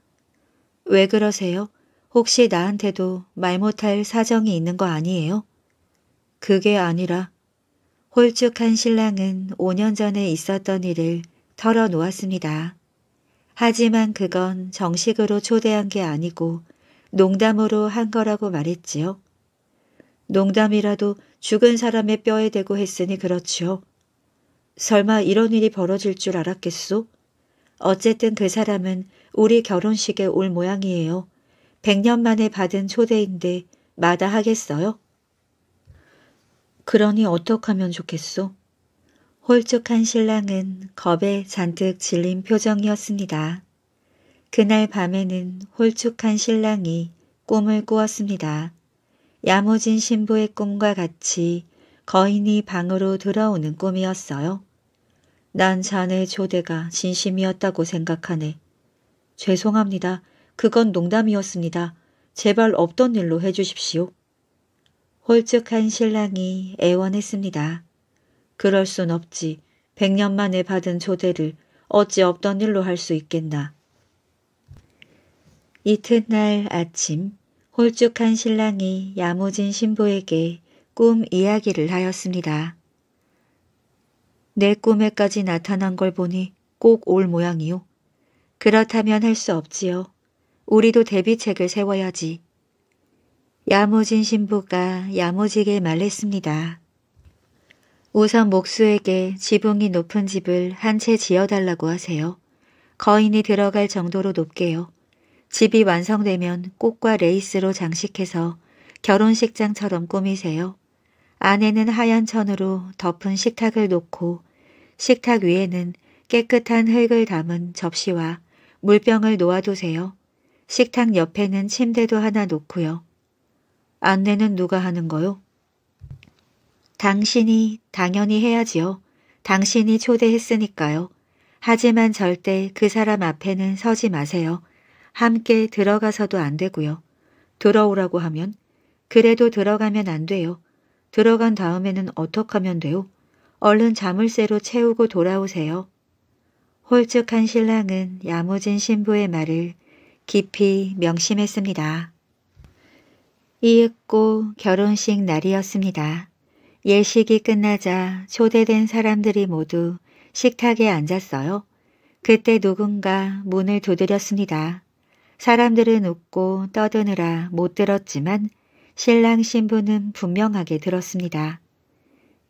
왜 그러세요? 혹시 나한테도 말 못할 사정이 있는 거 아니에요? 그게 아니라 홀쭉한 신랑은 5년 전에 있었던 일을 털어놓았습니다. 하지만 그건 정식으로 초대한 게 아니고 농담으로 한 거라고 말했지요. 농담이라도 죽은 사람의 뼈에 대고 했으니 그렇지요. 설마 이런 일이 벌어질 줄 알았겠소? 어쨌든 그 사람은 우리 결혼식에 올 모양이에요. 백년 만에 받은 초대인데 마다하겠어요? 그러니 어떡하면 좋겠소? 홀쭉한 신랑은 겁에 잔뜩 질린 표정이었습니다. 그날 밤에는 홀쭉한 신랑이 꿈을 꾸었습니다. 야무진 신부의 꿈과 같이 거인이 방으로 들어오는 꿈이었어요. 난 자네의 초대가 진심이었다고 생각하네. 죄송합니다. 그건 농담이었습니다. 제발 없던 일로 해주십시오. 홀쭉한 신랑이 애원했습니다. 그럴 순 없지. 백년 만에 받은 조대를 어찌 없던 일로 할 수 있겠나. 이튿날 아침 홀쭉한 신랑이 야무진 신부에게 꿈 이야기를 하였습니다. 내 꿈에까지 나타난 걸 보니 꼭 올 모양이요. 그렇다면 할 수 없지요. 우리도 대비책을 세워야지. 야무진 신부가 야무지게 말했습니다. 우선 목수에게 지붕이 높은 집을 한 채 지어달라고 하세요. 거인이 들어갈 정도로 높게요. 집이 완성되면 꽃과 레이스로 장식해서 결혼식장처럼 꾸미세요. 안에는 하얀 천으로 덮은 식탁을 놓고 식탁 위에는 깨끗한 흙을 담은 접시와 물병을 놓아두세요. 식탁 옆에는 침대도 하나 놓고요. 안내는 누가 하는 거요? 당신이 당연히 해야지요. 당신이 초대했으니까요. 하지만 절대 그 사람 앞에는 서지 마세요. 함께 들어가서도 안 되고요. 들어오라고 하면 그래도 들어가면 안 돼요. 들어간 다음에는 어떡하면 돼요? 얼른 자물쇠로 채우고 돌아오세요. 홀쭉한 신랑은 야무진 신부의 말을 깊이 명심했습니다. 이윽고 결혼식 날이었습니다. 예식이 끝나자 초대된 사람들이 모두 식탁에 앉았어요. 그때 누군가 문을 두드렸습니다. 사람들은 웃고 떠드느라 못 들었지만 신랑 신부는 분명하게 들었습니다.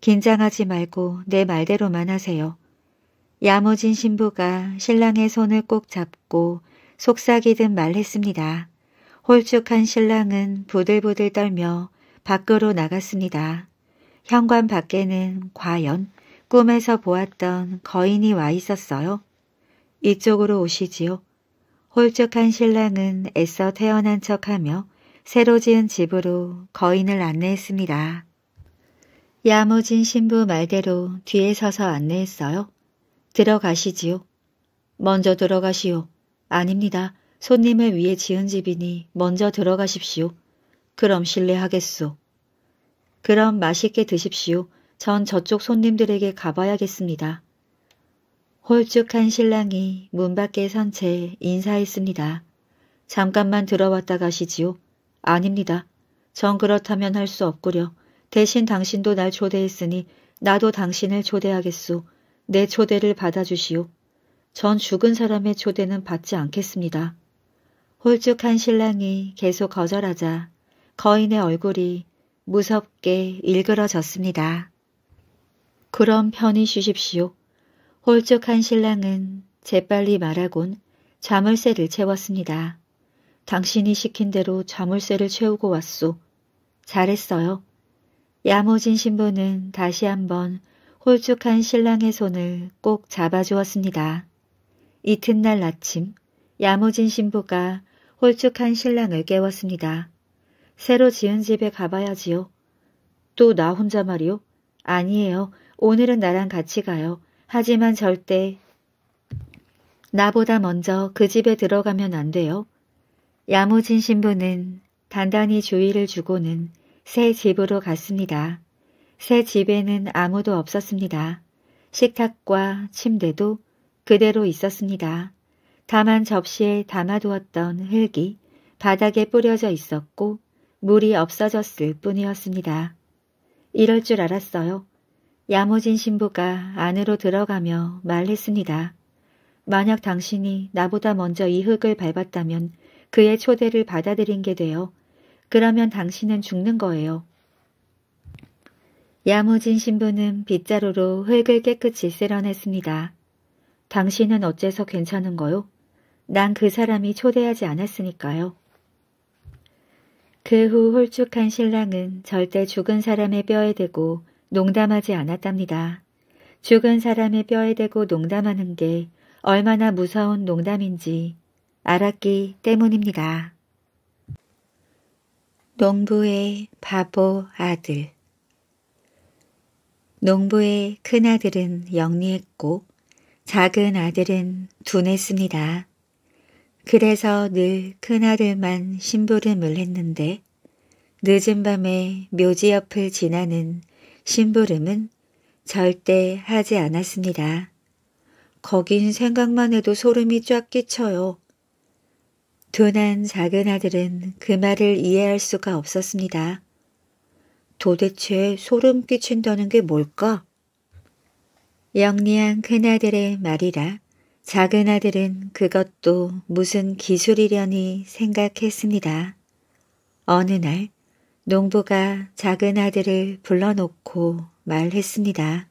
긴장하지 말고 내 말대로만 하세요. 야무진 신부가 신랑의 손을 꼭 잡고 속삭이듯 말했습니다. 홀쭉한 신랑은 부들부들 떨며 밖으로 나갔습니다. 현관 밖에는 과연 꿈에서 보았던 거인이 와 있었어요. 이쪽으로 오시지요. 홀쭉한 신랑은 애써 태어난 척하며 새로 지은 집으로 거인을 안내했습니다. 야무진 신부 말대로 뒤에 서서 안내했어요. 들어가시지요. 먼저 들어가시오. 아닙니다. 손님을 위해 지은 집이니 먼저 들어가십시오. 그럼 실례하겠소. 그럼 맛있게 드십시오. 전 저쪽 손님들에게 가봐야겠습니다. 홀쭉한 신랑이 문 밖에 선채 인사했습니다. 잠깐만 들어왔다 가시지요. 아닙니다. 전 그렇다면 할 수 없구려. 대신 당신도 날 초대했으니 나도 당신을 초대하겠소. 내 초대를 받아주시오. 전 죽은 사람의 초대는 받지 않겠습니다. 홀쭉한 신랑이 계속 거절하자 거인의 얼굴이 무섭게 일그러졌습니다. 그럼 편히 쉬십시오. 홀쭉한 신랑은 재빨리 말하곤 자물쇠를 채웠습니다. 당신이 시킨 대로 자물쇠를 채우고 왔소. 잘했어요. 야무진 신부는 다시 한번 홀쭉한 신랑의 손을 꼭 잡아주었습니다. 이튿날 아침 야무진 신부가 홀쭉한 신랑을 깨웠습니다. 새로 지은 집에 가봐야지요. 또 나 혼자 말이요? 아니에요. 오늘은 나랑 같이 가요. 하지만 절대 나보다 먼저 그 집에 들어가면 안 돼요. 야무진 신부는 단단히 주의를 주고는 새 집으로 갔습니다. 새 집에는 아무도 없었습니다. 식탁과 침대도 그대로 있었습니다. 다만 접시에 담아두었던 흙이 바닥에 뿌려져 있었고 물이 없어졌을 뿐이었습니다. 이럴 줄 알았어요. 야무진 신부가 안으로 들어가며 말했습니다. 만약 당신이 나보다 먼저 이 흙을 밟았다면 그의 초대를 받아들인 게 돼요. 그러면 당신은 죽는 거예요. 야무진 신부는 빗자루로 흙을 깨끗이 쓸어냈습니다. 당신은 어째서 괜찮은 거요? 난 그 사람이 초대하지 않았으니까요. 그 후 홀쭉한 신랑은 절대 죽은 사람의 뼈에 대고 농담하지 않았답니다. 죽은 사람의 뼈에 대고 농담하는 게 얼마나 무서운 농담인지 알았기 때문입니다. 농부의 바보 아들 농부의 큰아들은 영리했고 작은 아들은 둔했습니다. 그래서 늘 큰아들만 심부름을 했는데 늦은 밤에 묘지 옆을 지나는 심부름은 절대 하지 않았습니다. 거긴 생각만 해도 소름이 쫙 끼쳐요. 둔한 작은 아들은 그 말을 이해할 수가 없었습니다. 도대체 소름 끼친다는 게 뭘까? 영리한 큰아들의 말이라 작은 아들은 그것도 무슨 기술이려니 생각했습니다. 어느 날 농부가 작은 아들을 불러놓고 말했습니다.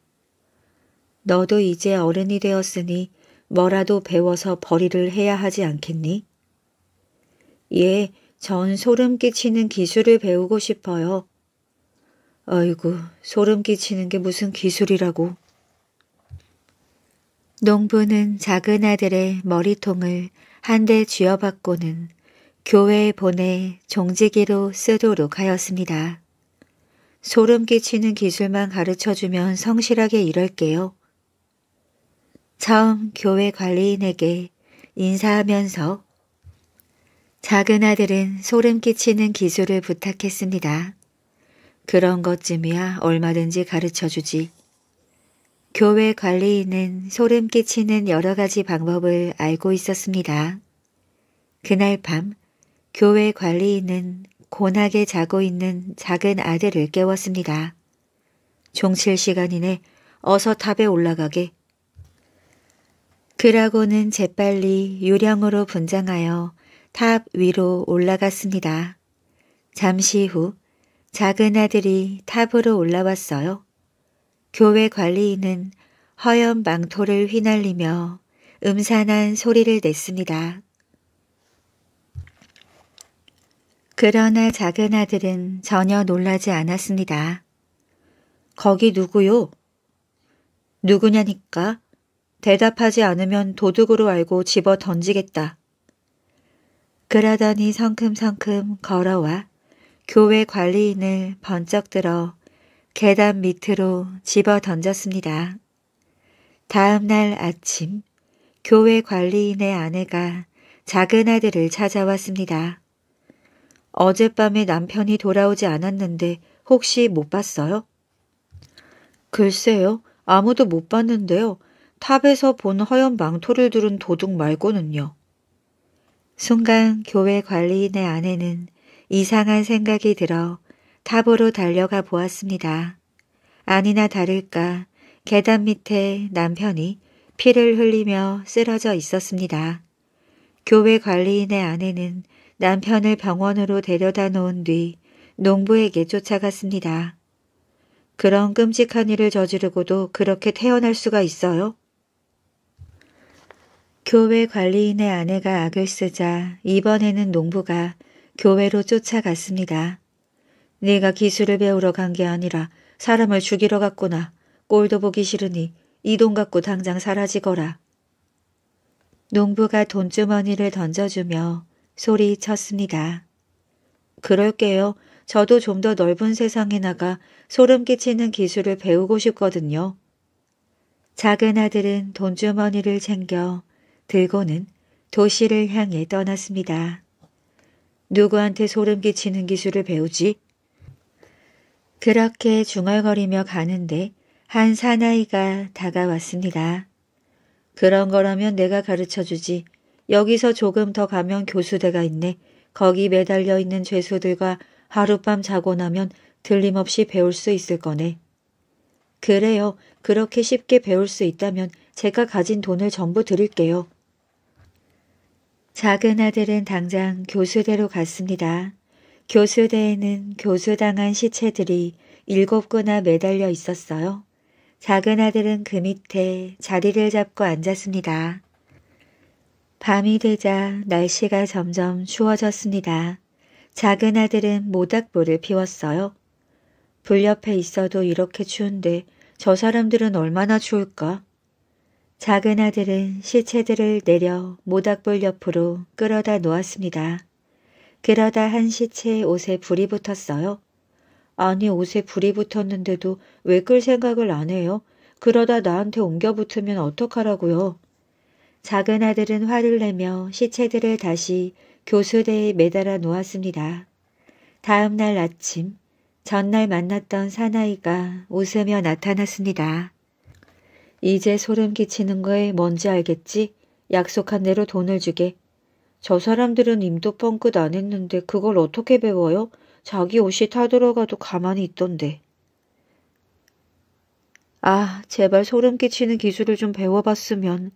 너도 이제 어른이 되었으니 뭐라도 배워서 벌이를 해야 하지 않겠니? 예, 전 소름 끼치는 기술을 배우고 싶어요. 어이구, 소름 끼치는 게 무슨 기술이라고. 농부는 작은 아들의 머리통을 한 대 쥐어받고는 교회에 보내 종지기로 쓰도록 하였습니다. 소름 끼치는 기술만 가르쳐주면 성실하게 일할게요. 처음 교회 관리인에게 인사하면서 작은 아들은 소름 끼치는 기술을 부탁했습니다. 그런 것쯤이야 얼마든지 가르쳐주지. 교회 관리인은 소름 끼치는 여러 가지 방법을 알고 있었습니다. 그날 밤 교회 관리인은 곤하게 자고 있는 작은 아들을 깨웠습니다. 종칠 시간 이네 어서 탑에 올라가게. 그라고는 재빨리 유령으로 분장하여 탑 위로 올라갔습니다. 잠시 후 작은 아들이 탑으로 올라왔어요. 교회 관리인은 허연 망토를 휘날리며 음산한 소리를 냈습니다. 그러나 작은 아들은 전혀 놀라지 않았습니다. 거기 누구요? 누구냐니까? 대답하지 않으면 도둑으로 알고 집어 던지겠다. 그러더니 성큼성큼 걸어와 교회 관리인을 번쩍 들어 계단 밑으로 집어 던졌습니다. 다음 날 아침 교회 관리인의 아내가 작은 아들을 찾아왔습니다. 어젯밤에 남편이 돌아오지 않았는데 혹시 못 봤어요? 글쎄요. 아무도 못 봤는데요. 탑에서 본 허연 망토를 두른 도둑 말고는요. 순간 교회 관리인의 아내는 이상한 생각이 들어 탑으로 달려가 보았습니다. 아니나 다를까 계단 밑에 남편이 피를 흘리며 쓰러져 있었습니다. 교회 관리인의 아내는 남편을 병원으로 데려다 놓은 뒤 농부에게 쫓아갔습니다. 그런 끔찍한 일을 저지르고도 그렇게 태어날 수가 있어요? 교회 관리인의 아내가 악을 쓰자 이번에는 농부가 교회로 쫓아갔습니다. 네가 기술을 배우러 간 게 아니라 사람을 죽이러 갔구나. 꼴도 보기 싫으니 이 돈 갖고 당장 사라지거라. 농부가 돈주머니를 던져주며 소리쳤습니다. 그럴게요. 저도 좀 더 넓은 세상에 나가 소름 끼치는 기술을 배우고 싶거든요. 작은 아들은 돈주머니를 챙겨 들고는 도시를 향해 떠났습니다. 누구한테 소름 끼치는 기술을 배우지? 그렇게 중얼거리며 가는데 한 사나이가 다가왔습니다. 그런 거라면 내가 가르쳐주지. 여기서 조금 더 가면 교수대가 있네. 거기 매달려 있는 죄수들과 하룻밤 자고 나면 들림없이 배울 수 있을 거네. 그래요. 그렇게 쉽게 배울 수 있다면 제가 가진 돈을 전부 드릴게요. 작은 아들은 당장 교수대로 갔습니다. 교수대에는 교수당한 시체들이 일곱 구나 매달려 있었어요. 작은 아들은 그 밑에 자리를 잡고 앉았습니다. 밤이 되자 날씨가 점점 추워졌습니다. 작은 아들은 모닥불을 피웠어요. 불 옆에 있어도 이렇게 추운데 저 사람들은 얼마나 추울까? 작은 아들은 시체들을 내려 모닥불 옆으로 끌어다 놓았습니다. 그러다 한시체의 옷에 불이 붙었어요. 아니 옷에 불이 붙었는데도 왜 끌 생각을 안 해요? 그러다 나한테 옮겨 붙으면 어떡하라고요? 작은 아들은 화를 내며 시체들을 다시 교수대에 매달아 놓았습니다. 다음 날 아침, 전날 만났던 사나이가 웃으며 나타났습니다. 이제 소름 끼치는 거에 뭔지 알겠지? 약속한 대로 돈을 주게. 저 사람들은 임도 뻥끗 안 했는데 그걸 어떻게 배워요? 자기 옷이 타들어가도 가만히 있던데. 아, 제발 소름 끼치는 기술을 좀 배워봤으면.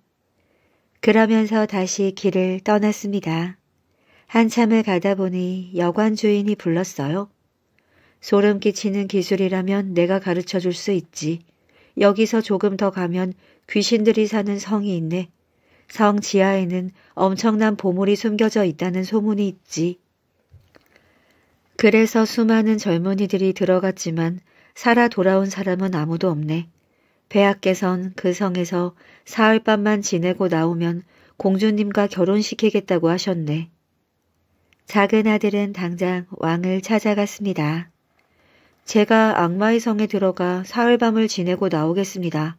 그러면서 다시 길을 떠났습니다. 한참을 가다 보니 여관 주인이 불렀어요. 소름 끼치는 기술이라면 내가 가르쳐 줄 수 있지. 여기서 조금 더 가면 귀신들이 사는 성이 있네. 성 지하에는 엄청난 보물이 숨겨져 있다는 소문이 있지. 그래서 수많은 젊은이들이 들어갔지만 살아 돌아온 사람은 아무도 없네. 배하께선그 성에서 사흘밤만 지내고 나오면 공주님과 결혼시키겠다고 하셨네. 작은 아들은 당장 왕을 찾아갔습니다. 제가 악마의 성에 들어가 사흘밤을 지내고 나오겠습니다.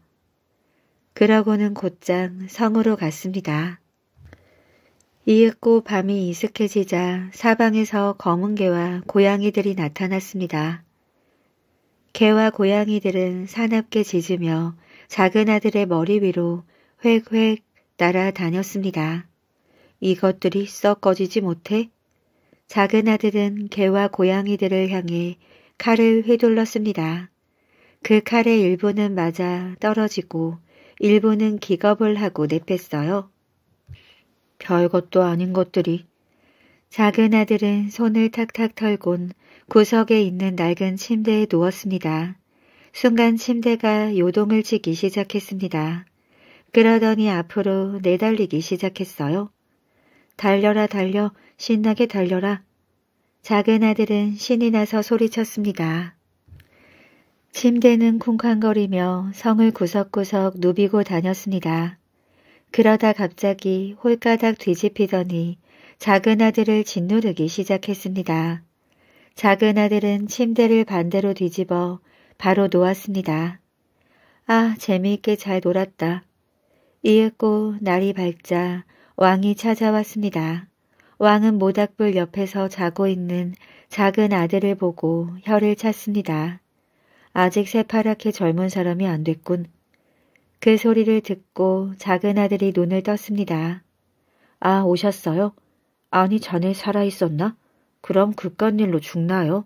그러고는 곧장 성으로 갔습니다. 이윽고 밤이 이슥해지자 사방에서 검은 개와 고양이들이 나타났습니다. 개와 고양이들은 사납게 짖으며 작은 아들의 머리 위로 획획 날아다녔습니다. 이것들이 썩꺼지지 못해 작은 아들은 개와 고양이들을 향해 칼을 휘둘렀습니다. 그 칼의 일부는 맞아 떨어지고 일부는 기겁을 하고 내뺐어요. 별것도 아닌 것들이. 작은 아들은 손을 탁탁 털곤 구석에 있는 낡은 침대에 누웠습니다. 순간 침대가 요동을 치기 시작했습니다. 그러더니 앞으로 내달리기 시작했어요. 달려라 달려 신나게 달려라. 작은 아들은 신이 나서 소리쳤습니다. 침대는 쿵쾅거리며 성을 구석구석 누비고 다녔습니다. 그러다 갑자기 홀가닥 뒤집히더니 작은 아들을 짓누르기 시작했습니다. 작은 아들은 침대를 반대로 뒤집어 바로 놓았습니다. 아, 재미있게 잘 놀았다. 이윽고 날이 밝자 왕이 찾아왔습니다. 왕은 모닥불 옆에서 자고 있는 작은 아들을 보고 혀를 찼습니다. 아직 새파랗게 젊은 사람이 안 됐군. 그 소리를 듣고 작은 아들이 눈을 떴습니다. 아, 오셨어요? 아니, 자네 살아있었나? 그럼 그깟 일로 죽나요?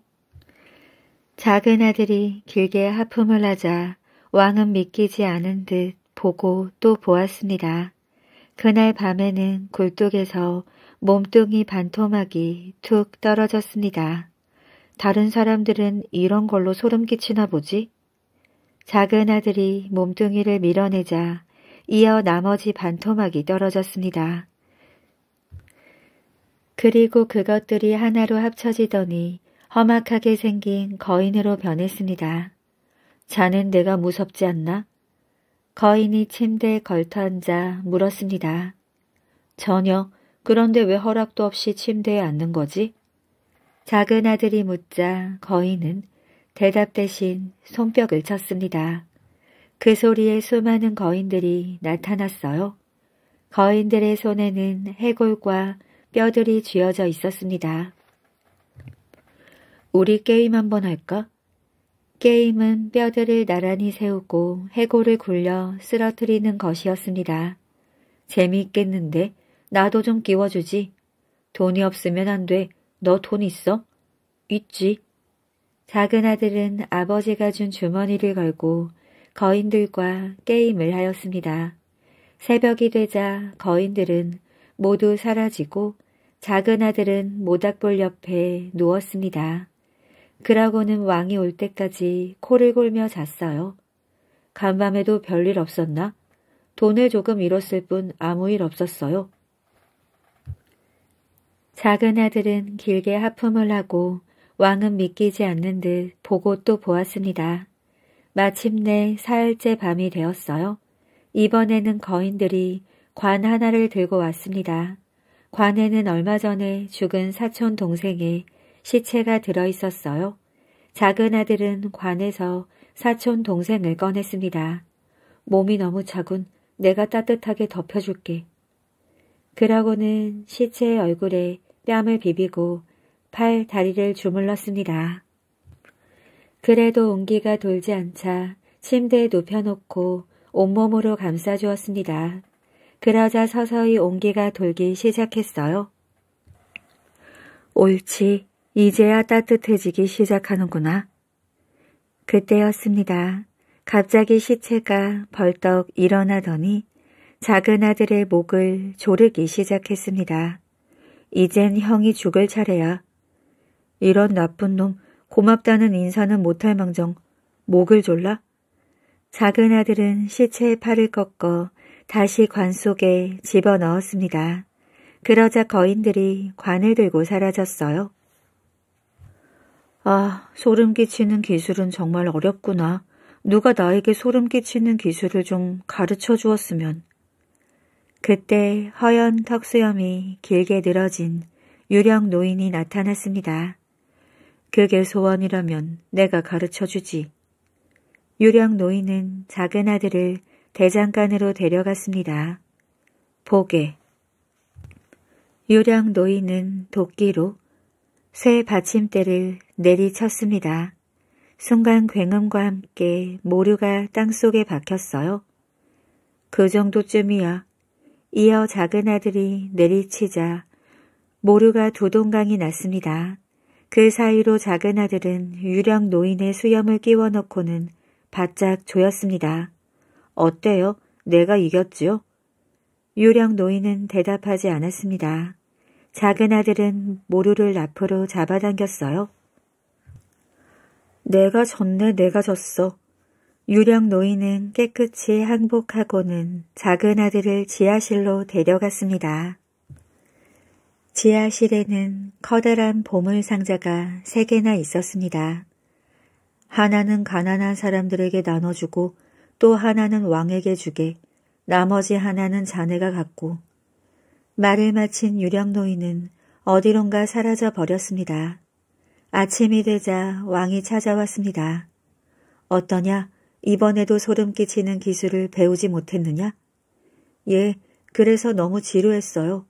작은 아들이 길게 하품을 하자 왕은 믿기지 않은 듯 보고 또 보았습니다. 그날 밤에는 굴뚝에서 몸뚱이 반토막이 툭 떨어졌습니다. 다른 사람들은 이런 걸로 소름 끼치나 보지? 작은 아들이 몸뚱이를 밀어내자 이어 나머지 반토막이 떨어졌습니다. 그리고 그것들이 하나로 합쳐지더니 험악하게 생긴 거인으로 변했습니다. 자는 내가 무섭지 않나? 거인이 침대에 걸터앉아 물었습니다. 전혀 그런데 왜 허락도 없이 침대에 앉는 거지? 작은 아들이 묻자 거인은 대답 대신 손뼉을 쳤습니다. 그 소리에 수많은 거인들이 나타났어요. 거인들의 손에는 해골과 뼈들이 쥐어져 있었습니다. 우리 게임 한번 할까? 게임은 뼈들을 나란히 세우고 해골을 굴려 쓰러뜨리는 것이었습니다. 재미있겠는데 나도 좀 끼워주지. 돈이 없으면 안 돼. 너돈 있어? 있지. 작은 아들은 아버지가 준 주머니를 걸고 거인들과 게임을 하였습니다. 새벽이 되자 거인들은 모두 사라지고 작은 아들은 모닥불 옆에 누웠습니다. 그러고는 왕이 올 때까지 코를 골며 잤어요. 간밤에도 별일 없었나? 돈을 조금 잃었을 뿐 아무 일 없었어요. 작은 아들은 길게 하품을 하고 왕은 믿기지 않는 듯 보고 또 보았습니다. 마침내 사흘째 밤이 되었어요. 이번에는 거인들이 관 하나를 들고 왔습니다. 관에는 얼마 전에 죽은 사촌 동생의 시체가 들어 있었어요. 작은 아들은 관에서 사촌 동생을 꺼냈습니다. 몸이 너무 차군. 내가 따뜻하게 덮여줄게. 그러고는 시체의 얼굴에 뺨을 비비고 팔, 다리를 주물렀습니다. 그래도 온기가 돌지 않자 침대에 눕혀놓고 온몸으로 감싸주었습니다. 그러자 서서히 온기가 돌기 시작했어요. 옳지, 이제야 따뜻해지기 시작하는구나. 그때였습니다. 갑자기 시체가 벌떡 일어나더니 작은 아들의 목을 조르기 시작했습니다. 이젠 형이 죽을 차례야. 이런 나쁜 놈 고맙다는 인사는 못할 망정 목을 졸라? 작은 아들은 시체의 팔을 꺾어 다시 관 속에 집어넣었습니다. 그러자 거인들이 관을 들고 사라졌어요. 아, 소름 끼치는 기술은 정말 어렵구나. 누가 나에게 소름 끼치는 기술을 좀 가르쳐 주었으면. 그때 허연 턱수염이 길게 늘어진 유령 노인이 나타났습니다. 그게 소원이라면 내가 가르쳐주지. 유령 노인은 작은 아들을 대장간으로 데려갔습니다. 보게. 유령 노인은 도끼로 쇠 받침대를 내리쳤습니다. 순간 굉음과 함께 모류가 땅속에 박혔어요. 그 정도쯤이야. 이어 작은 아들이 내리치자 모루가 두동강이 났습니다. 그 사이로 작은 아들은 유령 노인의 수염을 끼워 넣고는 바짝 조였습니다. 어때요? 내가 이겼지요? 유령 노인은 대답하지 않았습니다. 작은 아들은 모루를 앞으로 잡아당겼어요. 내가 졌네, 내가 졌어. 유령 노인은 깨끗이 항복하고는 작은 아들을 지하실로 데려갔습니다. 지하실에는 커다란 보물 상자가 세 개나 있었습니다. 하나는 가난한 사람들에게 나눠주고 또 하나는 왕에게 주게 나머지 하나는 자네가 갖고 말을 마친 유령 노인은 어디론가 사라져 버렸습니다. 아침이 되자 왕이 찾아왔습니다. 어떠냐? 이번에도 소름 끼치는 기술을 배우지 못했느냐? 예, 그래서 너무 지루했어요.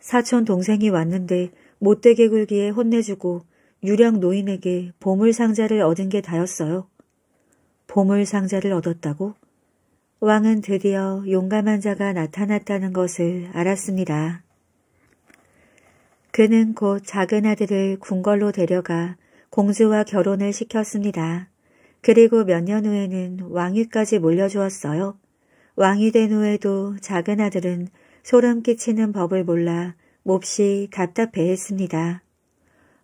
사촌 동생이 왔는데 못되게 굴기에 혼내주고 유령 노인에게 보물상자를 얻은 게 다였어요. 보물상자를 얻었다고? 왕은 드디어 용감한 자가 나타났다는 것을 알았습니다. 그는 곧 작은 아들을 궁궐로 데려가 공주와 결혼을 시켰습니다. 그리고 몇 년 후에는 왕위까지 물려주었어요. 왕이 된 후에도 작은 아들은 소름 끼치는 법을 몰라 몹시 답답해했습니다.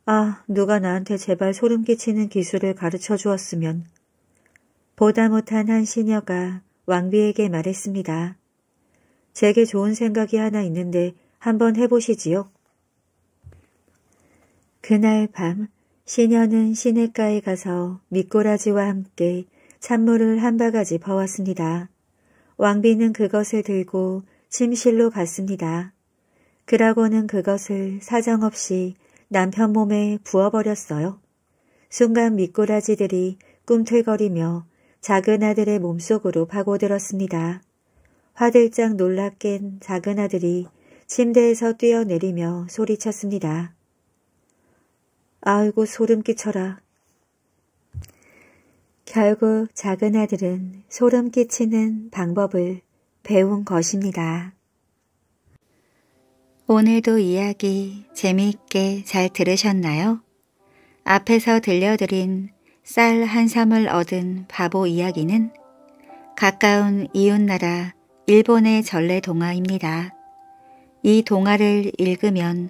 아, 누가 나한테 제발 소름 끼치는 기술을 가르쳐 주었으면. 보다 못한 한 시녀가 왕비에게 말했습니다. 제게 좋은 생각이 하나 있는데 한번 해보시지요. 그날 밤 시녀는 시냇가에 가서 미꾸라지와 함께 찬물을 한 바가지 퍼왔습니다. 왕비는 그것을 들고 침실로 갔습니다. 그라고는 그것을 사정없이 남편 몸에 부어버렸어요. 순간 미꾸라지들이 꿈틀거리며 작은 아들의 몸속으로 파고들었습니다. 화들짝 놀라 깬 작은 아들이 침대에서 뛰어내리며 소리쳤습니다. 아이고 소름 끼쳐라. 결국 작은 아들은 소름 끼치는 방법을 배운 것입니다. 오늘도 이야기 재미있게 잘 들으셨나요? 앞에서 들려드린 쌀한 삼을 얻은 바보 이야기는 가까운 이웃나라 일본의 전래 동화입니다. 이 동화를 읽으면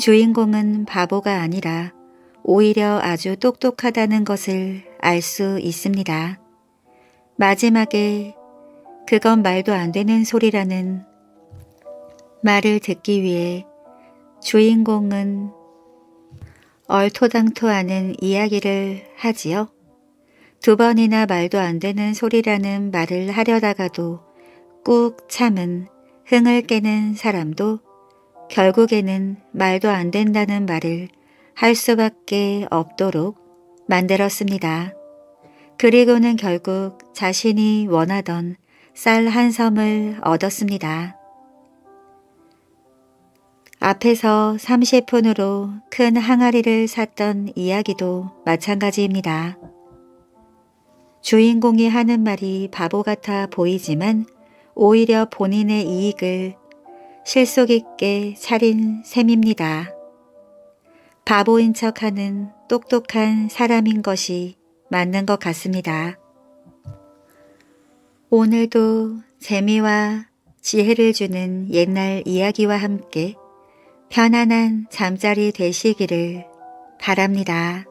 주인공은 바보가 아니라 오히려 아주 똑똑하다는 것을 알 수 있습니다. 마지막에 그건 말도 안 되는 소리라는 말을 듣기 위해 주인공은 얼토당토하는 이야기를 하지요. 두 번이나 말도 안 되는 소리라는 말을 하려다가도 꾹 참은 흥을 깨는 사람도 결국에는 말도 안 된다는 말을 할 수밖에 없도록 만들었습니다. 그리고는 결국 자신이 원하던 쌀 한 섬을 얻었습니다. 앞에서 30푼으로 큰 항아리를 샀던 이야기도 마찬가지입니다. 주인공이 하는 말이 바보 같아 보이지만 오히려 본인의 이익을 실속 있게 차린 셈입니다. 바보인 척하는 똑똑한 사람인 것이 맞는 것 같습니다. 오늘도 재미와 지혜를 주는 옛날 이야기와 함께 편안한 잠자리 되시기를 바랍니다.